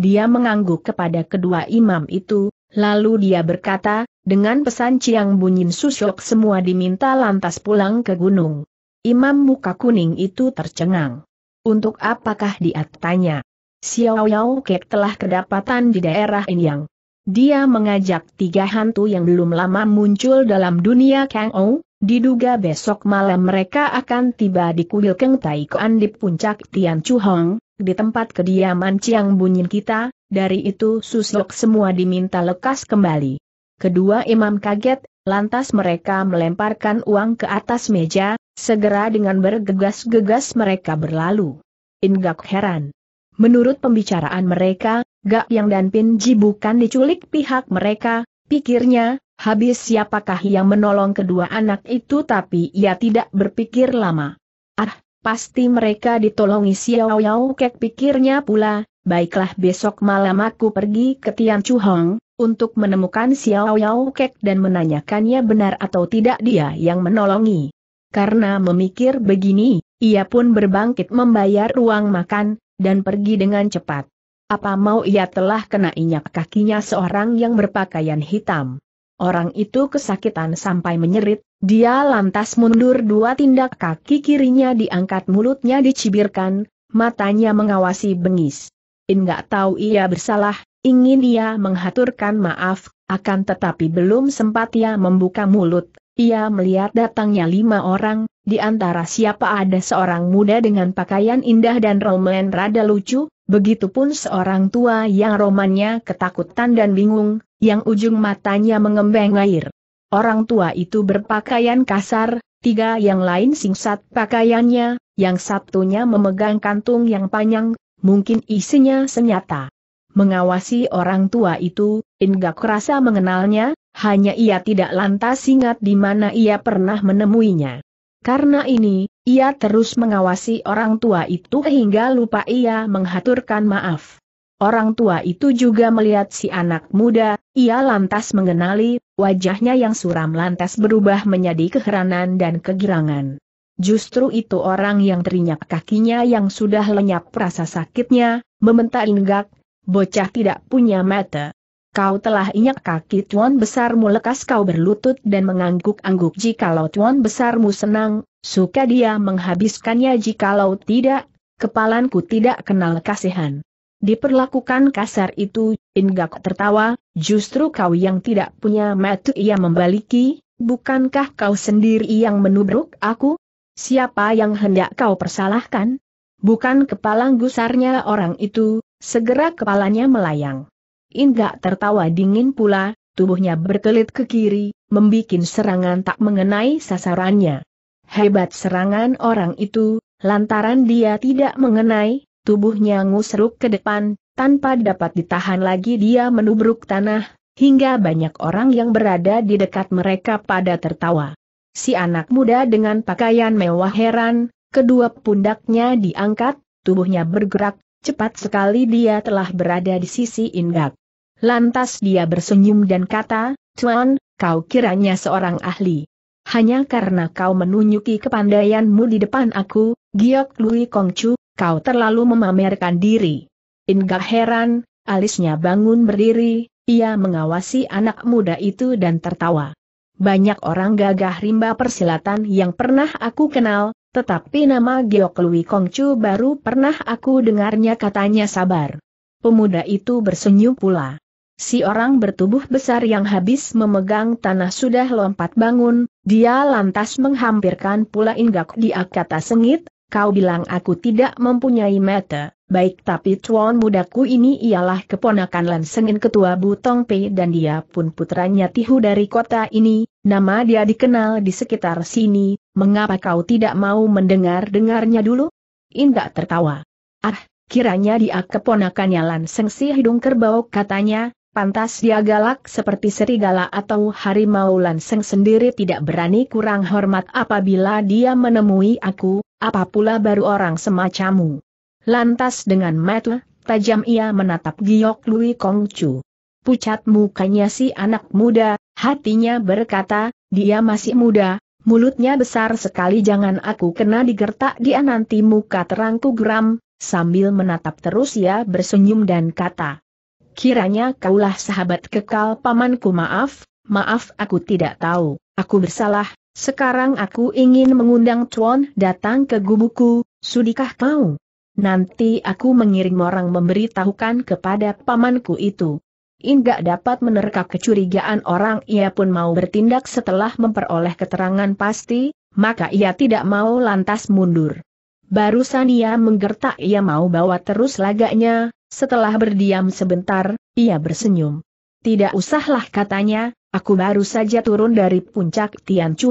Dia mengangguk kepada kedua imam itu, lalu dia berkata, dengan pesan Ciang Bunyin susuk semua diminta lantas pulang ke gunung. Imam muka kuning itu tercengang. Untuk apakah dia tanya? Xiao Yao Kek telah kedapatan di daerah Inyang. Dia mengajak tiga hantu yang belum lama muncul dalam dunia Kang Ou, diduga besok malam mereka akan tiba di kuil Keng Tai Kuan di puncak Tian Chu Hong, di tempat kediaman Chiang Bunyin kita, dari itu susuk semua diminta lekas kembali. Kedua imam kaget, lantas mereka melemparkan uang ke atas meja, segera dengan bergegas-gegas mereka berlalu. Ingak heran. Menurut pembicaraan mereka, Gak Yang dan Pin Ji bukan diculik pihak mereka, pikirnya, habis siapakah yang menolong kedua anak itu tapi ia tidak berpikir lama. Ah, pasti mereka ditolongi Xiao Yao Kek pikirnya pula, baiklah besok malam aku pergi ke Tian Chu Hong, untuk menemukan Xiao Yao Kek dan menanyakannya benar atau tidak dia yang menolongi. Karena memikir begini, ia pun berbangkit membayar ruang makan, dan pergi dengan cepat. Apa mau ia telah kena inyak kakinya seorang yang berpakaian hitam. Orang itu kesakitan sampai menyerit, dia lantas mundur dua tindak kaki kirinya diangkat mulutnya dicibirkan, matanya mengawasi bengis. Enggak tahu ia bersalah, ingin ia menghaturkan maaf, akan tetapi belum sempat ia membuka mulut, ia melihat datangnya lima orang, di antara siapa ada seorang muda dengan pakaian indah dan romen rada lucu, Begitupun seorang tua yang romannya ketakutan dan bingung, yang ujung matanya mengembang air. Orang tua itu berpakaian kasar, tiga yang lain singkat pakaiannya, yang satunya memegang kantung yang panjang, mungkin isinya senyata. Mengawasi orang tua itu, Inga kerasa mengenalnya, hanya ia tidak lantas ingat di mana ia pernah menemuinya. Karena ini, ia terus mengawasi orang tua itu hingga lupa ia menghaturkan maaf. Orang tua itu juga melihat si anak muda, ia lantas mengenali, wajahnya yang suram lantas berubah menjadi keheranan dan kegirangan. Justru itu orang yang terinjak kakinya yang sudah lenyap rasa sakitnya, membentak inggak, bocah tidak punya mata. Kau telah inyak kaki tuan besarmu lekas kau berlutut dan mengangguk-angguk jikalau tuan besarmu senang, suka dia menghabiskannya jikalau tidak, kepalanku tidak kenal kasihan. Diperlakukan kasar itu, Ingak tertawa, justru kau yang tidak punya metu ia membaliki, bukankah kau sendiri yang menubruk aku? Siapa yang hendak kau persalahkan? Bukan kepala gusarnya orang itu, segera kepalanya melayang. Indak tertawa dingin pula, tubuhnya berkelit ke kiri, membuat serangan tak mengenai sasarannya. Hebat serangan orang itu, lantaran dia tidak mengenai, tubuhnya ngusruk ke depan, tanpa dapat ditahan lagi dia menubruk tanah, hingga banyak orang yang berada di dekat mereka pada tertawa. Si anak muda dengan pakaian mewah heran, kedua pundaknya diangkat, tubuhnya bergerak, cepat sekali dia telah berada di sisi Indak. Lantas dia bersenyum dan kata, Tuan, kau kiranya seorang ahli. Hanya karena kau menunjuki kepandaianmu di depan aku, Giok Lui Kongcu, kau terlalu memamerkan diri. Enggak heran, alisnya bangun berdiri, ia mengawasi anak muda itu dan tertawa. Banyak orang gagah rimba persilatan yang pernah aku kenal, tetapi nama Giok Lui Kongcu baru pernah aku dengarnya katanya sabar. Pemuda itu bersenyum pula. Si orang bertubuh besar yang habis memegang tanah sudah lompat bangun, dia lantas menghampirkan pula Inggak di kata sengit, kau bilang aku tidak mempunyai mata, baik tapi tuan mudaku ini ialah keponakan Lansengin ketua Butong Pei dan dia pun putranya Tihu dari kota ini, nama dia dikenal di sekitar sini, mengapa kau tidak mau mendengar-dengarnya dulu? Indak tertawa. Ah, Kiranya dia keponakannya Lanseng si hidung kerbau katanya, Pantas dia galak seperti serigala atau harimau Lanseng sendiri tidak berani kurang hormat apabila dia menemui aku, apa baru orang semacammu. Lantas dengan mata tajam ia menatap giok Lui Kong Chu. Pucat mukanya si anak muda, hatinya berkata, dia masih muda, mulutnya besar sekali jangan aku kena digertak dia nanti muka terangku geram, sambil menatap terus ia bersenyum dan kata kiranya kaulah sahabat kekal pamanku maaf, maaf aku tidak tahu, aku bersalah, sekarang aku ingin mengundang Tuan datang ke gubuku, sudikah kau? Nanti aku mengirim orang memberitahukan kepada pamanku itu. Inggak dapat menerka kecurigaan orang ia pun mau bertindak setelah memperoleh keterangan pasti, maka ia tidak mau lantas mundur. Barusan ia menggertak ia mau bawa terus lagaknya, setelah berdiam sebentar, ia bersenyum. Tidak usahlah katanya, aku baru saja turun dari puncak Tian Chu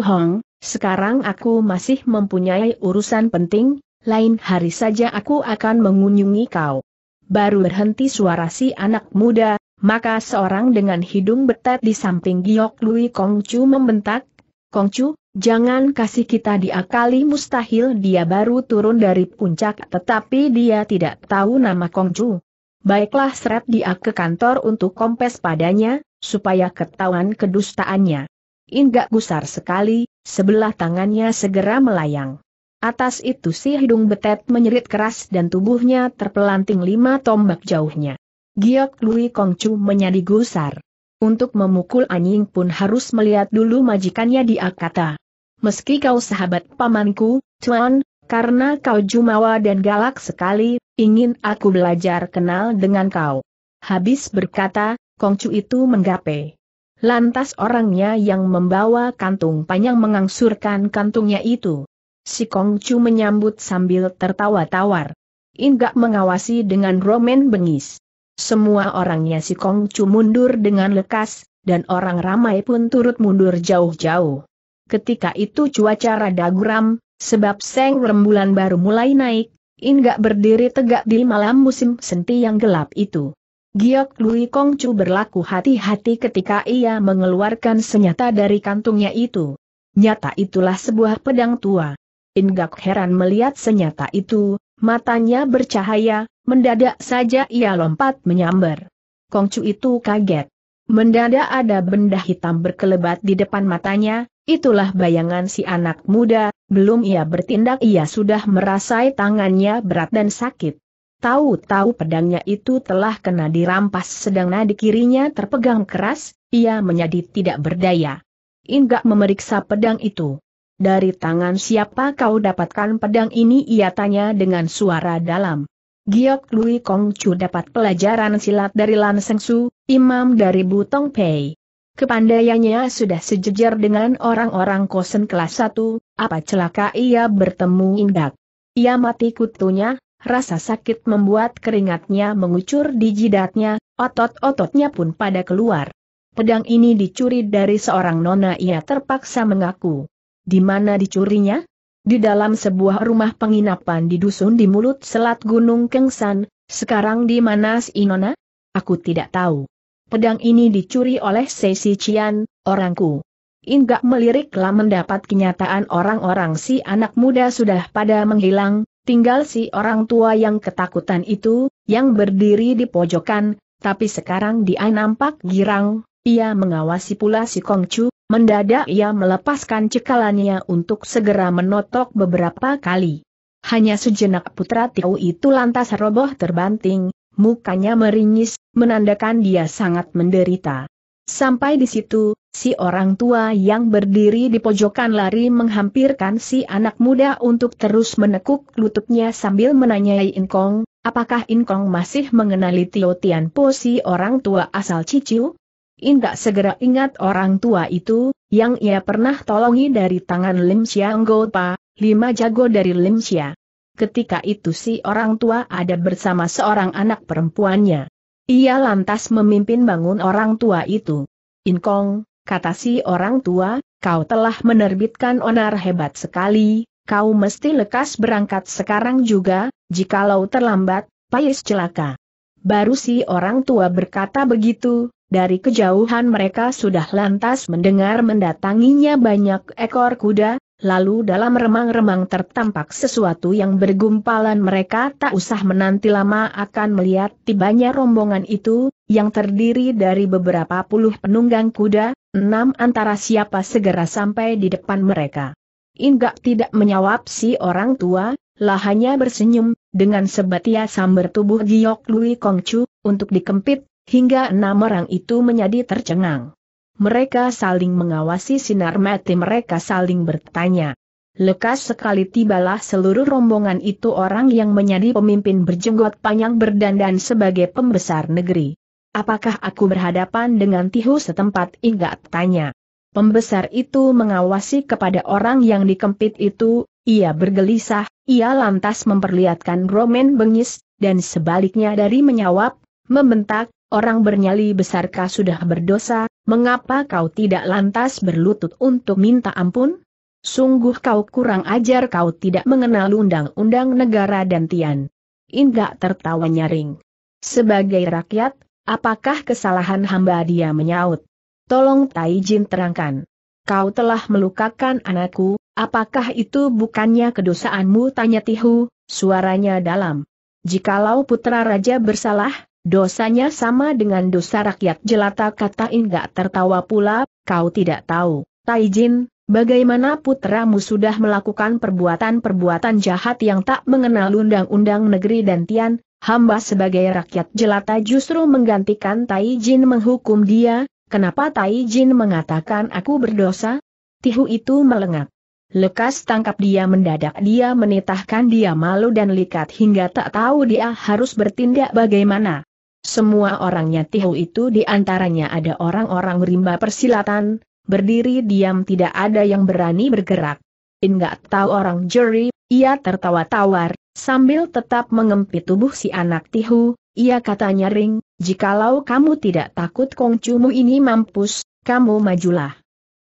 sekarang aku masih mempunyai urusan penting, lain hari saja aku akan mengunjungi kau. Baru berhenti suara si anak muda, maka seorang dengan hidung betet di samping Giok Lui Kongcu membentak, Kongcu, jangan kasih kita diakali mustahil dia baru turun dari puncak tetapi dia tidak tahu nama Kongcu. Baiklah seret dia ke kantor untuk kompes padanya, supaya ketahuan kedustaannya. Inggak gusar sekali, sebelah tangannya segera melayang. Atas itu si hidung betet menyerit keras dan tubuhnya terpelanting lima tombak jauhnya. Giok Lui Kongcu menyadi gusar. Untuk memukul anjing pun harus melihat dulu majikannya dia kata. Meski kau sahabat pamanku, Chuan, karena kau jumawa dan galak sekali, Ingin aku belajar kenal dengan kau. Habis berkata, Kongcu itu menggapai. Lantas orangnya yang membawa kantung panjang mengangsurkan kantungnya itu. Si Kongcu menyambut sambil tertawa tawar. Inggak mengawasi dengan romen bengis. Semua orangnya si Kongcu mundur dengan lekas, dan orang ramai pun turut mundur jauh-jauh. Ketika itu cuaca rada guram, sebab seng rembulan baru mulai naik, Inggak berdiri tegak di malam musim senti yang gelap itu. Giok Lui Kongcu berlaku hati-hati ketika ia mengeluarkan senjata dari kantungnya itu. Nyata itulah sebuah pedang tua. Inggak heran melihat senjata itu, matanya bercahaya, mendadak saja ia lompat menyambar. Kongcu itu kaget. Mendadak ada benda hitam berkelebat di depan matanya, itulah bayangan si anak muda, belum ia bertindak ia sudah merasai tangannya berat dan sakit. Tahu-tahu pedangnya itu telah kena dirampas sedang nadi kirinya terpegang keras, ia menjadi tidak berdaya. Inggak memeriksa pedang itu. Dari tangan siapa kau dapatkan pedang ini ia tanya dengan suara dalam. Giok Lui Kong Chu dapat pelajaran silat dari Lan Seng Su, imam dari Butong Pei. Kepandaiannya sudah sejajar dengan orang-orang kosen kelas 1, apa celaka ia bertemu Indak. Ia mati kutunya, rasa sakit membuat keringatnya mengucur di jidatnya, otot-ototnya pun pada keluar. Pedang ini dicuri dari seorang nona ia terpaksa mengaku. Di mana dicurinya? Di dalam sebuah rumah penginapan di dusun di mulut selat Gunung Kengsan, sekarang di mana si Nona? Aku tidak tahu. Pedang ini dicuri oleh Sesi Cian, orangku. Inggak meliriklah mendapat kenyataan orang-orang si anak muda sudah pada menghilang, tinggal si orang tua yang ketakutan itu, yang berdiri di pojokan, tapi sekarang dia nampak girang, ia mengawasi pula si Kongcu, Mendadak ia melepaskan cekalannya untuk segera menotok beberapa kali. Hanya sejenak putra Tiu itu lantas roboh terbanting, mukanya meringis, menandakan dia sangat menderita. Sampai di situ, si orang tua yang berdiri di pojokan lari menghampirkan si anak muda untuk terus menekuk lututnya sambil menanyai Inkong, apakah Inkong masih mengenali Tio Po si orang tua asal Ciciu? Indak segera ingat orang tua itu, yang ia pernah tolongi dari tangan Lim Siang Gopa, lima jago dari Lim Xia. Ketika itu si orang tua ada bersama seorang anak perempuannya. Ia lantas memimpin bangun orang tua itu. Inkong, kata si orang tua, kau telah menerbitkan onar hebat sekali, kau mesti lekas berangkat sekarang juga, jikalau terlambat, pais celaka. Baru si orang tua berkata begitu, dari kejauhan mereka sudah lantas mendengar mendatanginya banyak ekor kuda, lalu dalam remang-remang tertampak sesuatu yang bergumpalan mereka tak usah menanti lama akan melihat tibanya rombongan itu, yang terdiri dari beberapa puluh penunggang kuda, enam antara siapa segera sampai di depan mereka. Inggak tidak menyawab si orang tua, lah hanya bersenyum, dengan sebatia samber tubuh Giok Lui Kongcu, untuk dikempit, hingga enam orang itu menjadi tercengang. Mereka saling mengawasi sinar mati mereka saling bertanya. Lekas sekali tibalah seluruh rombongan itu orang yang menjadi pemimpin berjenggot panjang berdandan sebagai pembesar negeri. Apakah aku berhadapan dengan Tihu setempat Ingat tanya. Pembesar itu mengawasi kepada orang yang dikempit itu, ia bergelisah, ia lantas memperlihatkan roman bengis, dan sebaliknya dari menyawab, membentak, orang bernyali besarkah sudah berdosa, mengapa kau tidak lantas berlutut untuk minta ampun? Sungguh kau kurang ajar kau tidak mengenal undang-undang negara dan Tian. Indah tertawa nyaring. Sebagai rakyat, apakah kesalahan hamba dia menyaut? Tolong Taijin terangkan. Kau telah melukakan anakku, apakah itu bukannya kedosaanmu tanya Tihu, suaranya dalam. Jikalau putra raja bersalah, Dosanya sama dengan dosa rakyat jelata kata Inga tertawa pula, kau tidak tahu, Taijin, bagaimana putramu sudah melakukan perbuatan-perbuatan jahat yang tak mengenal undang-undang negeri dan Tian, hamba sebagai rakyat jelata justru menggantikan Taijin menghukum dia, kenapa Taijin mengatakan aku berdosa? Tihu itu melengak. Lekas tangkap dia mendadak dia menitahkan dia malu dan likat hingga tak tahu dia harus bertindak bagaimana. Semua orangnya Tihu itu di antaranya ada orang-orang rimba persilatan, berdiri diam tidak ada yang berani bergerak. Ingat tahu orang juri, ia tertawa tawar, sambil tetap mengempit tubuh si anak Tihu, ia katanya ring, jikalau kamu tidak takut kongcumu ini mampus, kamu majulah.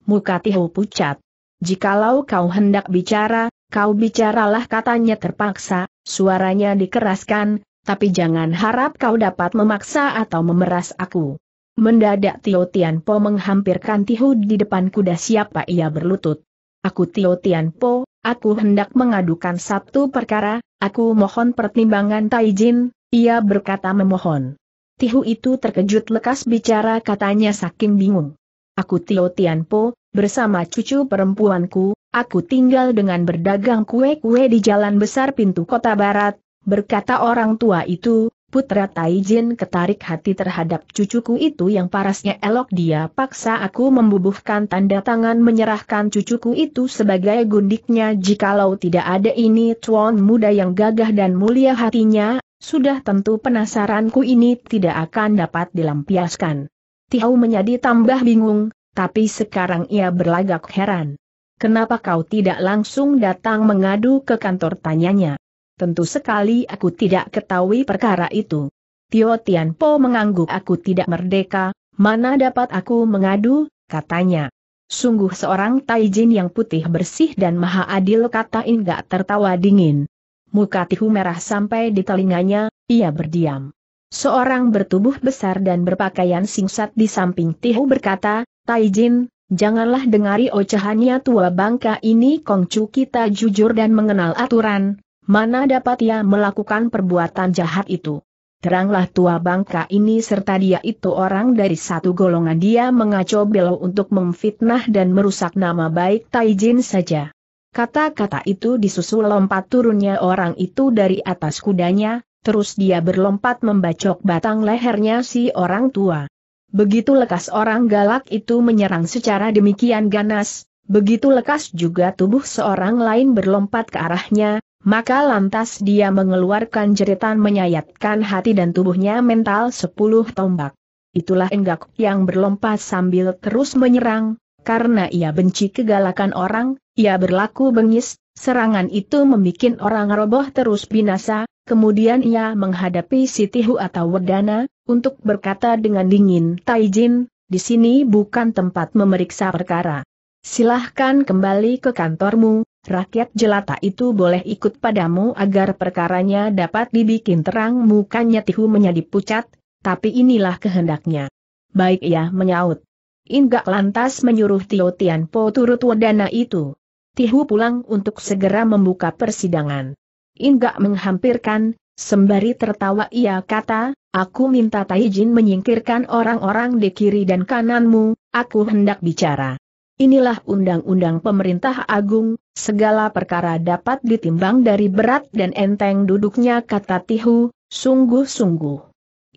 Muka Tihu pucat. Jikalau kau hendak bicara, kau bicaralah katanya terpaksa, suaranya dikeraskan, tapi jangan harap kau dapat memaksa atau memeras aku. Mendadak Tio Tian Po menghampirkan Tihu di depan kuda siapa ia berlutut. Aku Tio Tian Po, aku hendak mengadukan satu perkara, aku mohon pertimbangan Taijin, ia berkata memohon. Tihu itu terkejut lekas bicara katanya saking bingung. Aku Tio Tian Po, bersama cucu perempuanku, aku tinggal dengan berdagang kue-kue di jalan besar pintu kota barat, berkata orang tua itu, putra Taijin ketarik hati terhadap cucuku itu yang parasnya elok dia paksa aku membubuhkan tanda tangan menyerahkan cucuku itu sebagai gundiknya jikalau tidak ada ini tuan muda yang gagah dan mulia hatinya, sudah tentu penasaranku ini tidak akan dapat dilampiaskan. Tiau menjadi tambah bingung, tapi sekarang ia berlagak heran. Kenapa kau tidak langsung datang mengadu ke kantor tanyanya? Tentu sekali aku tidak ketahui perkara itu. Tio Po mengangguk aku tidak merdeka, mana dapat aku mengadu, katanya. Sungguh seorang Taijin yang putih bersih dan maha adil kata Inggak tertawa dingin. Muka Tihu merah sampai di telinganya, ia berdiam. Seorang bertubuh besar dan berpakaian singsat di samping Tihu berkata, Taijin, janganlah dengari ocehannya tua bangka ini Kongcu kita jujur dan mengenal aturan, Mana dapat ia melakukan perbuatan jahat itu? Teranglah tua bangka ini serta dia itu orang dari satu golongan dia mengaco belo untuk memfitnah dan merusak nama baik Taijin saja. Kata-kata itu disusul lompat turunnya orang itu dari atas kudanya, terus dia berlompat membacok batang lehernya si orang tua. Begitu lekas orang galak itu menyerang secara demikian ganas, begitu lekas juga tubuh seorang lain berlompat ke arahnya, maka lantas dia mengeluarkan jeritan menyayatkan hati dan tubuhnya mental sepuluh tombak. Itulah enggak yang berlompat sambil terus menyerang, karena ia benci kegalakan orang, ia berlaku bengis, serangan itu membuat orang roboh terus binasa, kemudian ia menghadapi Sitihu atau Wedana, untuk berkata dengan dingin Taijin, di sini bukan tempat memeriksa perkara. Silahkan kembali ke kantormu, rakyat jelata itu boleh ikut padamu agar perkaranya dapat dibikin terang mukanya Tihu menjadi pucat, tapi inilah kehendaknya. Baik ia ya, menyaut. Inggak lantas menyuruh Tio Tianpo turut wadana itu. Tihu pulang untuk segera membuka persidangan. Inggak menghampirkan, sembari tertawa ia kata, aku minta Taijin menyingkirkan orang-orang di kiri dan kananmu, aku hendak bicara. Inilah undang-undang pemerintah agung, segala perkara dapat ditimbang dari berat dan enteng duduknya kata Tihu, sungguh-sungguh.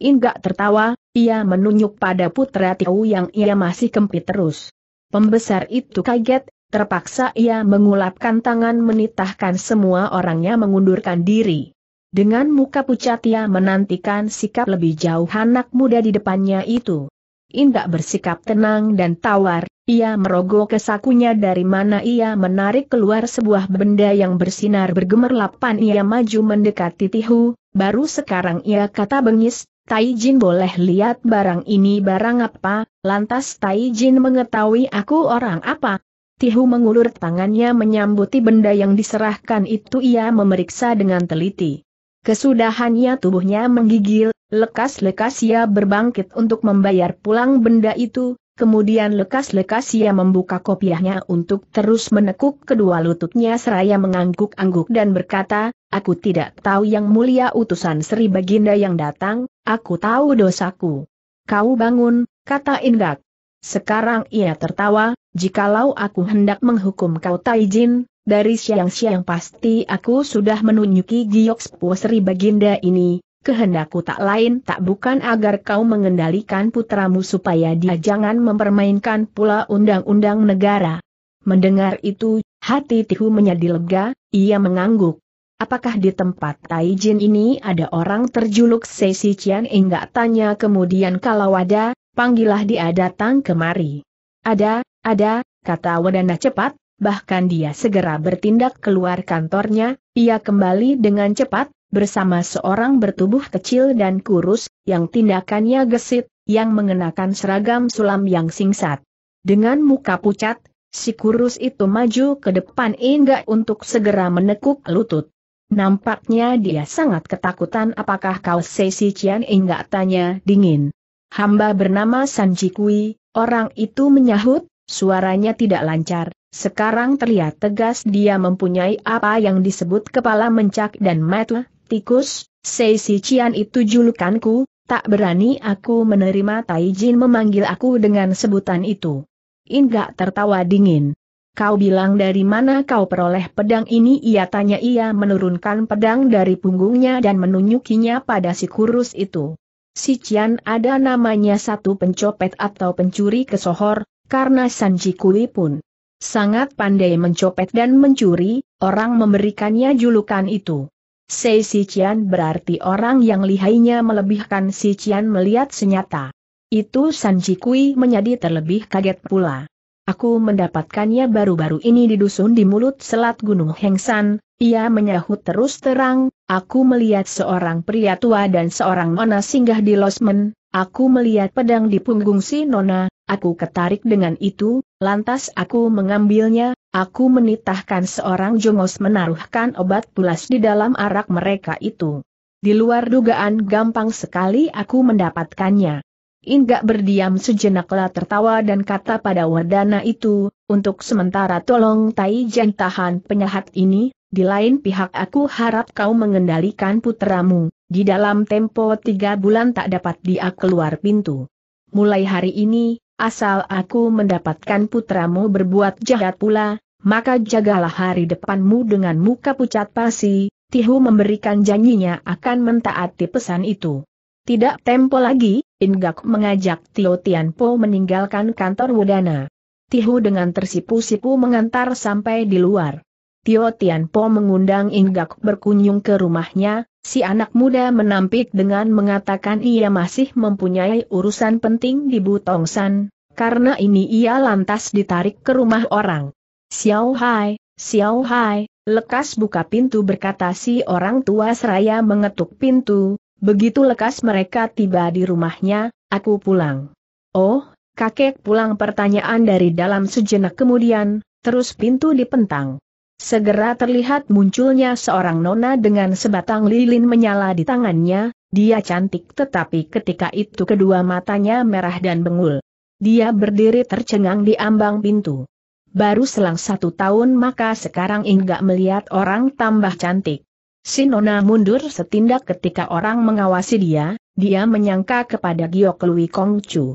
Inggak tertawa, ia menunjuk pada putra Tihu yang ia masih kempit terus. Pembesar itu kaget, terpaksa ia mengulapkan tangan menitahkan semua orangnya mengundurkan diri. Dengan muka pucat ia menantikan sikap lebih jauh anak muda di depannya itu. Inggak bersikap tenang dan tawar, ia merogoh ke sakunya dari mana ia menarik keluar sebuah benda yang bersinar bergemerlapan ia maju mendekati Tihu, baru sekarang ia kata bengis, Tai Jin boleh lihat barang ini barang apa, lantas Tai Jin mengetahui aku orang apa. Tihu mengulur tangannya menyambuti benda yang diserahkan itu ia memeriksa dengan teliti. Kesudahannya tubuhnya menggigil, lekas-lekas ia berbangkit untuk membayar pulang benda itu, Kemudian lekas-lekas ia membuka kopiahnya untuk terus menekuk kedua lututnya seraya mengangguk-angguk dan berkata, Aku tidak tahu yang mulia utusan Sri Baginda yang datang, aku tahu dosaku. Kau bangun, kata Indak. Sekarang ia tertawa, jikalau aku hendak menghukum kau Taijin, dari siang-siang pasti aku sudah menunjuki giok Sri Baginda ini, kehendakku tak lain tak bukan agar kau mengendalikan putramu supaya dia jangan mempermainkan pula undang-undang negara. Mendengar itu, hati Tihu menjadi lega, ia mengangguk. Apakah di tempat Taijin ini ada orang terjuluk Sesi Cian eh, enggak tanya kemudian kalau ada, panggilah dia datang kemari. Ada, ada, kata Wadana cepat, bahkan dia segera bertindak keluar kantornya, ia kembali dengan cepat, bersama seorang bertubuh kecil dan kurus, yang tindakannya gesit, yang mengenakan seragam sulam yang singkat. Dengan muka pucat, si kurus itu maju ke depan hingga untuk segera menekuk lutut. Nampaknya dia sangat ketakutan apakah kau Sesi Cian enggak tanya dingin. Hamba bernama Sanjikui, orang itu menyahut, suaranya tidak lancar, sekarang terlihat tegas dia mempunyai apa yang disebut kepala mencak dan mata, tikus, si Cian itu julukanku, tak berani aku menerima Taijin memanggil aku dengan sebutan itu. Ingga tertawa dingin. Kau bilang dari mana kau peroleh pedang ini? Ia tanya ia menurunkan pedang dari punggungnya dan menunjukinya pada si kurus itu. Si Cian ada namanya satu pencopet atau pencuri kesohor, karena Sanji Kui pun sangat pandai mencopet dan mencuri, orang memberikannya julukan itu. Sei Si Qian berarti orang yang lihainya melebihkan Si Qian melihat senyata. Itu San Jikui menjadi terlebih kaget pula. Aku mendapatkannya baru-baru ini di dusun di mulut selat Gunung Hengsan, ia menyahut terus terang, aku melihat seorang pria tua dan seorang nona singgah di losmen, aku melihat pedang di punggung si nona, Aku ketarik dengan itu, lantas aku mengambilnya, aku menitahkan seorang jongos menaruhkan obat pulas di dalam arak mereka itu. Di luar dugaan gampang sekali aku mendapatkannya. Inggak berdiam sejenaklah tertawa dan kata pada wadana itu, untuk sementara tolong tai jantahan tahan penyahat ini, di lain pihak aku harap kau mengendalikan putramu, di dalam tempo tiga bulan tak dapat dia keluar pintu. Mulai hari ini, Asal aku mendapatkan putramu berbuat jahat pula, maka jagalah hari depanmu dengan muka pucat pasi, Tihu memberikan janjinya akan mentaati pesan itu. Tidak tempo lagi, Ingak mengajak Tio Tianpo meninggalkan kantor Wudana. Tihu dengan tersipu-sipu mengantar sampai di luar. Tio Tianpo mengundang Inggak berkunjung ke rumahnya, si anak muda menampik dengan mengatakan ia masih mempunyai urusan penting di Butongsan, karena ini ia lantas ditarik ke rumah orang. Xiao Hai, Xiao Hai, lekas buka pintu berkata si orang tua seraya mengetuk pintu, begitu lekas mereka tiba di rumahnya, aku pulang. Oh, kakek pulang pertanyaan dari dalam sejenak kemudian, terus pintu dipentang. Segera terlihat munculnya seorang nona dengan sebatang lilin menyala di tangannya, dia cantik tetapi ketika itu kedua matanya merah dan bengul. Dia berdiri tercengang di ambang pintu. Baru selang satu tahun maka sekarang enggak melihat orang tambah cantik. Si Nona mundur setindak ketika orang mengawasi dia, dia menyangka kepada Giok Lui chu.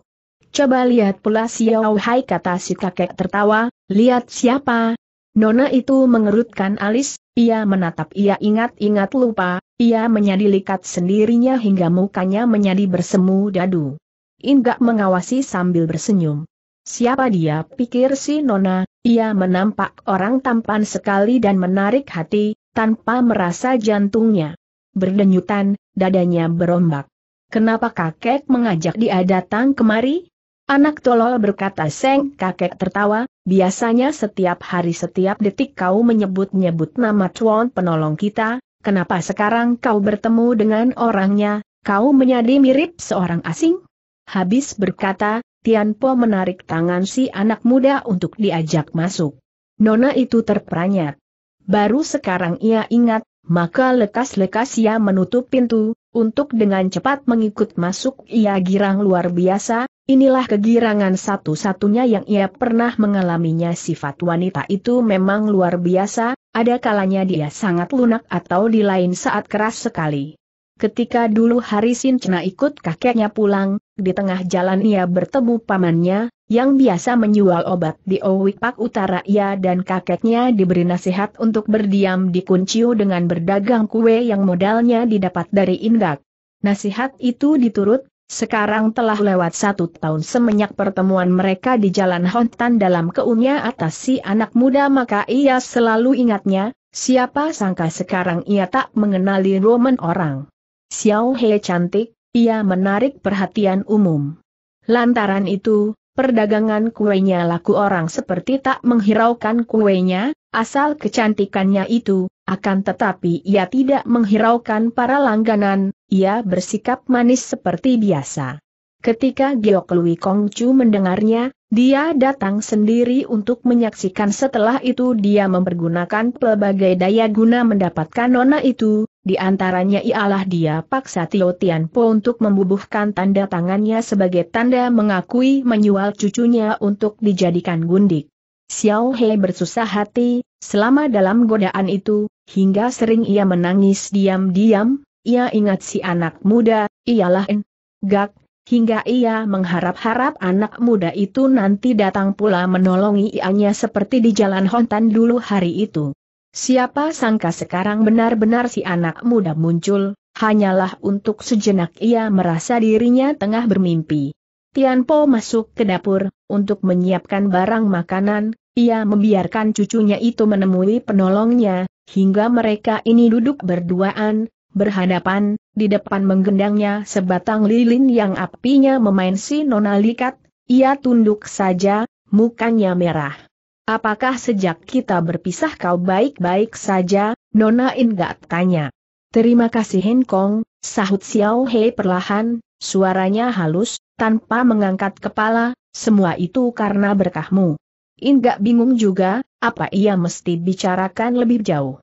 Coba lihat pula si Xiao Hai kata si kakek tertawa, lihat siapa, Nona itu mengerutkan alis, ia menatap ia ingat-ingat lupa, ia menyadi likat sendirinya hingga mukanya menjadi bersemu dadu. Inggak mengawasi sambil bersenyum. Siapa dia pikir si Nona, ia menampak orang tampan sekali dan menarik hati, tanpa merasa jantungnya. Berdenyutan, dadanya berombak. Kenapa kakek mengajak dia datang kemari? Anak tolol berkata Seng kakek tertawa, biasanya setiap hari setiap detik kau menyebut-nyebut nama Chuan penolong kita, kenapa sekarang kau bertemu dengan orangnya, kau menjadi mirip seorang asing? Habis berkata, Tianpo menarik tangan si anak muda untuk diajak masuk. Nona itu terperanyat. Baru sekarang ia ingat, maka lekas-lekas ia menutup pintu, untuk dengan cepat mengikut masuk ia girang luar biasa, Inilah kegirangan satu-satunya yang ia pernah mengalaminya sifat wanita itu memang luar biasa, ada kalanya dia sangat lunak atau di lain saat keras sekali. Ketika dulu Hari Sinchena ikut kakeknya pulang, di tengah jalan ia bertemu pamannya, yang biasa menjual obat di Pak Utara ia dan kakeknya diberi nasihat untuk berdiam di Kunciu dengan berdagang kue yang modalnya didapat dari Indak. Nasihat itu diturut, sekarang telah lewat satu tahun semenjak pertemuan mereka di Jalan Hontan dalam keunnya atas si anak muda maka ia selalu ingatnya, siapa sangka sekarang ia tak mengenali Roman orang. Xiao He cantik, ia menarik perhatian umum. Lantaran itu, perdagangan kuenya laku orang seperti tak menghiraukan kuenya, asal kecantikannya itu, akan tetapi ia tidak menghiraukan para langganan, ia bersikap manis seperti biasa. Ketika Giok Lui Kong Chu mendengarnya, dia datang sendiri untuk menyaksikan setelah itu dia mempergunakan pelbagai daya guna mendapatkan nona itu, di antaranya ialah dia paksa Tio Tian Po untuk membubuhkan tanda tangannya sebagai tanda mengakui menyual cucunya untuk dijadikan gundik. Xiao He bersusah hati, selama dalam godaan itu, hingga sering ia menangis diam-diam, ia ingat si anak muda, ialah En Gak, hingga ia mengharap-harap anak muda itu nanti datang pula menolongi ianya seperti di jalan Hontan dulu hari itu. Siapa sangka sekarang benar-benar si anak muda muncul, hanyalah untuk sejenak ia merasa dirinya tengah bermimpi. Tianpo masuk ke dapur, untuk menyiapkan barang makanan, ia membiarkan cucunya itu menemui penolongnya, hingga mereka ini duduk berduaan, berhadapan, di depan menggendangnya sebatang lilin yang apinya memainsi nona likat, ia tunduk saja, mukanya merah. Apakah sejak kita berpisah kau baik-baik saja, Nona Ingat tanya. Terima kasih Hengkong, sahut Xiao Hei perlahan, suaranya halus, tanpa mengangkat kepala, semua itu karena berkahmu. Inggak bingung juga, apa ia mesti bicarakan lebih jauh.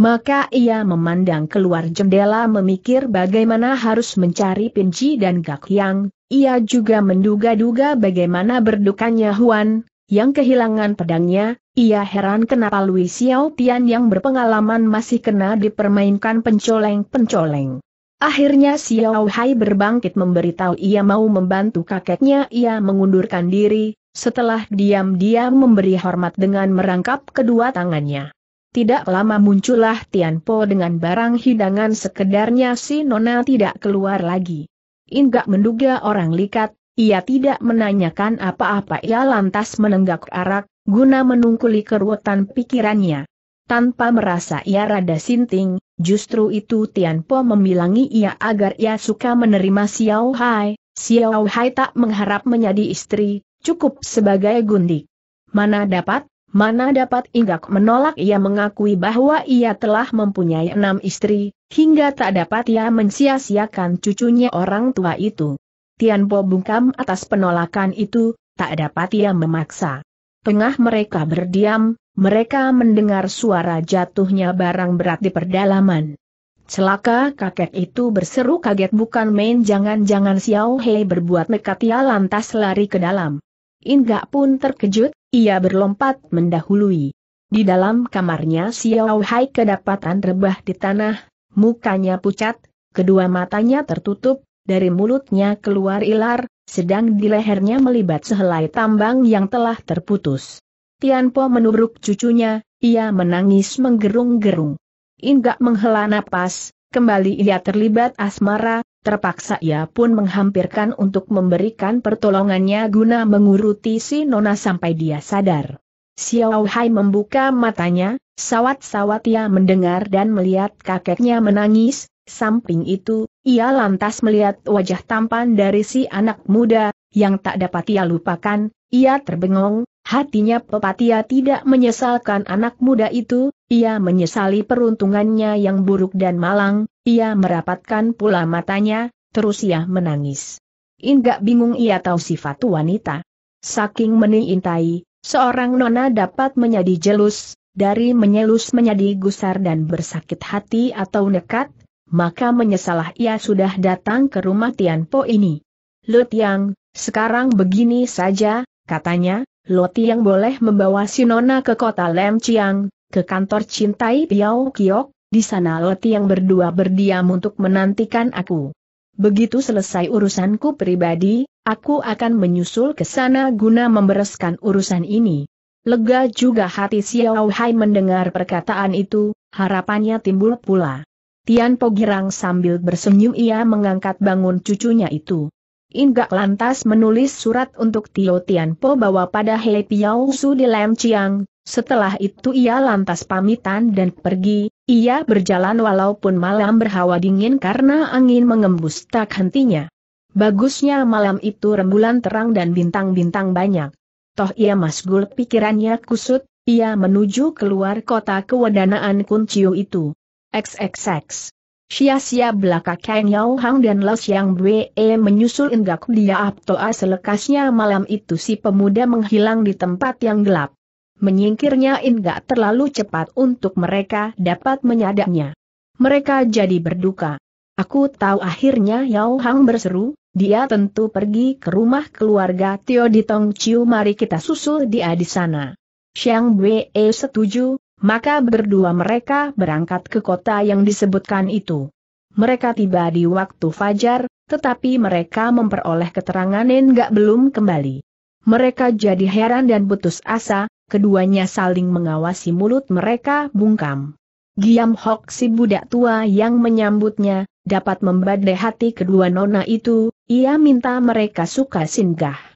Maka ia memandang keluar jendela memikir bagaimana harus mencari Pinci dan Gak Yang, ia juga menduga-duga bagaimana berdukanya Huan, yang kehilangan pedangnya, ia heran kenapa Louis Xiao Tian yang berpengalaman masih kena dipermainkan pencoleng-pencoleng. Akhirnya Xiao Hai berbangkit memberitahu ia mau membantu kakeknya ia mengundurkan diri, setelah diam-diam memberi hormat dengan merangkap kedua tangannya. Tidak lama muncullah Tian Po dengan barang hidangan sekedarnya si Nona tidak keluar lagi. Inggak menduga orang likat, ia tidak menanyakan apa-apa ia lantas menenggak arak, guna menungkuli keruatan pikirannya. Tanpa merasa ia rada sinting, Justru itu Tianpo membilangi ia agar ia suka menerima Xiao Hai, Xiao Hai tak mengharap menjadi istri, cukup sebagai gundik. Mana dapat, mana dapat ingat menolak ia mengakui bahwa ia telah mempunyai enam istri, hingga tak dapat ia mensia-siakan cucunya orang tua itu. Tianpo bungkam atas penolakan itu, tak dapat ia memaksa. Tengah mereka berdiam, mereka mendengar suara jatuhnya barang berat di perdalaman. Celaka kakek itu berseru kaget bukan main jangan-jangan Xiao Hei berbuat nekat ia lantas lari ke dalam. Inga pun terkejut, ia berlompat mendahului. Di dalam kamarnya Xiao Hai kedapatan rebah di tanah, mukanya pucat, kedua matanya tertutup, dari mulutnya keluar ilar, sedang di lehernya melibat sehelai tambang yang telah terputus. Tianpo menubruk cucunya, ia menangis menggerung-gerung. Inggak menghela napas, kembali ia terlibat asmara, terpaksa ia pun menghampirkan untuk memberikan pertolongannya guna menguruti si Nona sampai dia sadar. Xiao Hai membuka matanya, sawat-sawat ia mendengar dan melihat kakeknya menangis, samping itu, ia lantas melihat wajah tampan dari si anak muda, yang tak dapat ia lupakan, ia terbengong, Hatinya Pepatia tidak menyesalkan anak muda itu, ia menyesali peruntungannya yang buruk dan malang, ia merapatkan pula matanya, terus ia menangis. Inggak bingung ia tahu sifat wanita. Saking menintai, seorang nona dapat menjadi jelus, dari menyelus menjadi gusar dan bersakit hati atau nekat, maka menyesalah ia sudah datang ke rumah Tianpo ini. Lut Yang, sekarang begini saja, katanya, Loti yang boleh membawa Sinona ke kota Lem Chiang, ke kantor cintai Piao Kiok, di sana Loti yang berdua berdiam untuk menantikan aku. Begitu selesai urusanku pribadi, aku akan menyusul ke sana guna membereskan urusan ini. Lega juga hati Xiao Hai mendengar perkataan itu, harapannya timbul pula. Tian Po girang sambil bersenyum ia mengangkat bangun cucunya itu. Inggak lantas menulis surat untuk Tio Po bahwa pada Hei Piao Su di Lam Chiang, setelah itu ia lantas pamitan dan pergi, ia berjalan walaupun malam berhawa dingin karena angin mengembus tak hentinya. Bagusnya malam itu rembulan terang dan bintang-bintang banyak. Toh ia masgul pikirannya kusut, ia menuju keluar kota kewadanaan Kunciu itu. XXX Sia-sia belaka Kang Yao Hang dan Lao Xiang Bwe menyusul enggak dia Aptoa selekasnya malam itu si pemuda menghilang di tempat yang gelap. Menyingkirnya enggak terlalu cepat untuk mereka dapat menyadapnya. Mereka jadi berduka. Aku tahu akhirnya Yao Hang berseru, dia tentu pergi ke rumah keluarga Tio di Tong Chiu mari kita susul dia di sana. Xiang Bwe setuju, maka berdua mereka berangkat ke kota yang disebutkan itu. Mereka tiba di waktu fajar, tetapi mereka memperoleh keterangan enggak belum kembali. Mereka jadi heran dan putus asa, keduanya saling mengawasi mulut mereka bungkam. Giam Hok si budak tua yang menyambutnya, dapat membadai hati kedua nona itu, ia minta mereka suka singgah.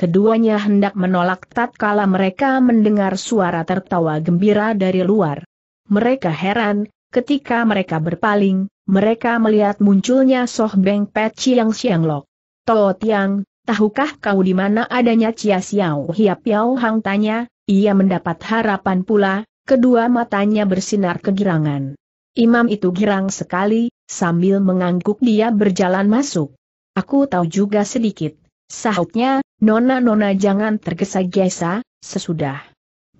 Keduanya hendak menolak tatkala mereka mendengar suara tertawa gembira dari luar. Mereka heran, ketika mereka berpaling, mereka melihat munculnya Soh Beng Pet Chiang Siang Lok. Toh Tiang, tahukah kau di mana adanya Chia Xiao Hia Piao? Hang tanya, ia mendapat harapan pula, kedua matanya bersinar kegirangan. Imam itu girang sekali, sambil mengangguk dia berjalan masuk. Aku tahu juga sedikit, sahutnya, Nona-nona jangan tergesa-gesa, sesudah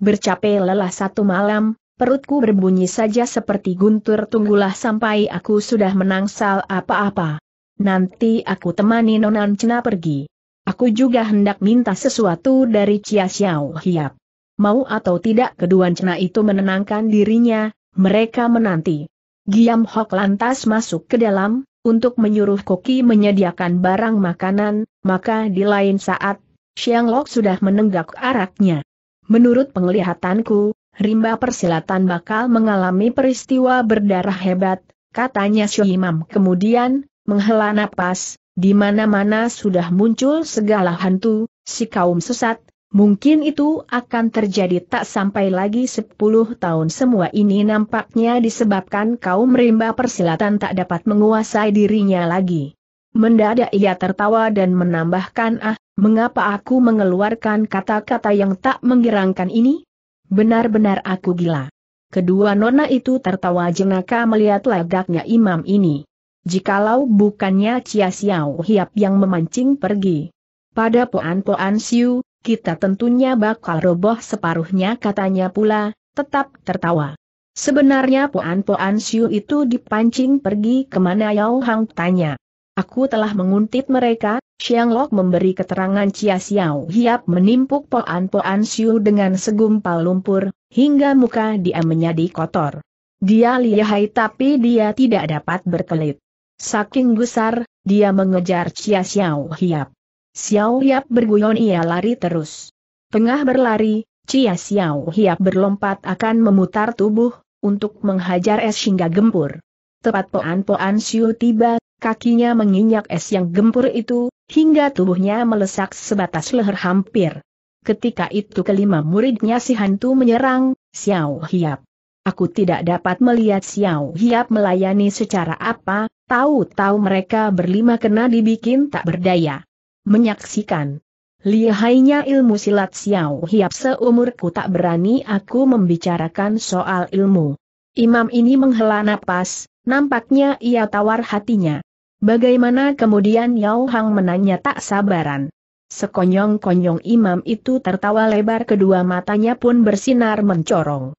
bercapai lelah satu malam, perutku berbunyi saja seperti guntur tunggulah sampai aku sudah menangsal apa-apa. Nanti aku temani nona Cina pergi. Aku juga hendak minta sesuatu dari Cia Xiao Hiap. Mau atau tidak kedua Cina itu menenangkan dirinya, mereka menanti. Giam Hok lantas masuk ke dalam, untuk menyuruh Koki menyediakan barang makanan, maka di lain saat, Xiang Lok sudah menenggak araknya. Menurut penglihatanku, rimba persilatan bakal mengalami peristiwa berdarah hebat, katanya Shui Imam kemudian, menghela napas, di mana-mana sudah muncul segala hantu, si kaum sesat, Mungkin itu akan terjadi tak sampai lagi 10 tahun semua ini nampaknya disebabkan kaum rimba persilatan tak dapat menguasai dirinya lagi. Mendadak ia tertawa dan menambahkan ah, mengapa aku mengeluarkan kata-kata yang tak menggirangkan ini? Benar-benar aku gila. Kedua nona itu tertawa jenaka melihat lagaknya imam ini. Jikalau bukannya Cia Xiao Hiap yang memancing pergi. Pada Poan Poan Siu, kita tentunya bakal roboh separuhnya katanya pula, tetap tertawa. Sebenarnya puan-puan Siu itu dipancing pergi kemana Yao Hang tanya. Aku telah menguntit mereka, Xiang Lok memberi keterangan Cia Xiao Hiap menimpuk puan-puan Siu dengan segumpal lumpur, hingga muka dia menjadi kotor. Dia lihai tapi dia tidak dapat berkelit. Saking gusar, dia mengejar Cia Xiao Hiap. Xiao Hiap berguyon ia lari terus. Tengah berlari, Cia Xiao Hiap berlompat akan memutar tubuh, untuk menghajar es hingga gempur. Tepat poan-poan Siu tiba, kakinya menginjak es yang gempur itu, hingga tubuhnya melesak sebatas leher hampir. Ketika itu kelima muridnya si hantu menyerang, Xiao Hiap. Aku tidak dapat melihat Xiao Hiap melayani secara apa, tahu-tahu mereka berlima kena dibikin tak berdaya menyaksikan. Lihainya ilmu silat Xiao Hiap seumurku tak berani aku membicarakan soal ilmu. Imam ini menghela napas, nampaknya ia tawar hatinya. Bagaimana kemudian Yao Hang menanya tak sabaran. Sekonyong-konyong imam itu tertawa lebar kedua matanya pun bersinar mencorong.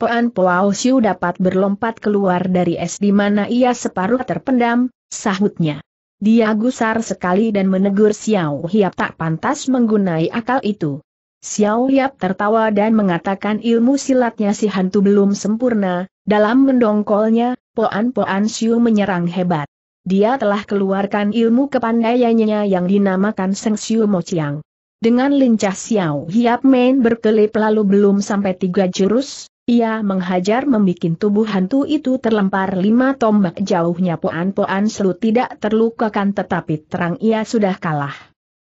Poan Poao Siu dapat berlompat keluar dari es di mana ia separuh terpendam, sahutnya. Dia gusar sekali dan menegur Xiao Hiap tak pantas menggunai akal itu. Xiao Hiap tertawa dan mengatakan ilmu silatnya si hantu belum sempurna, dalam mendongkolnya, Poan-Poan Siu menyerang hebat. Dia telah keluarkan ilmu kepandaiannya yang dinamakan Seng Siu Mo Chiang. Dengan lincah Xiao Hiap main berkelip lalu belum sampai tiga jurus, ia menghajar membuat tubuh hantu itu terlempar lima tombak jauhnya poan-poan selu tidak terlukakan tetapi terang ia sudah kalah.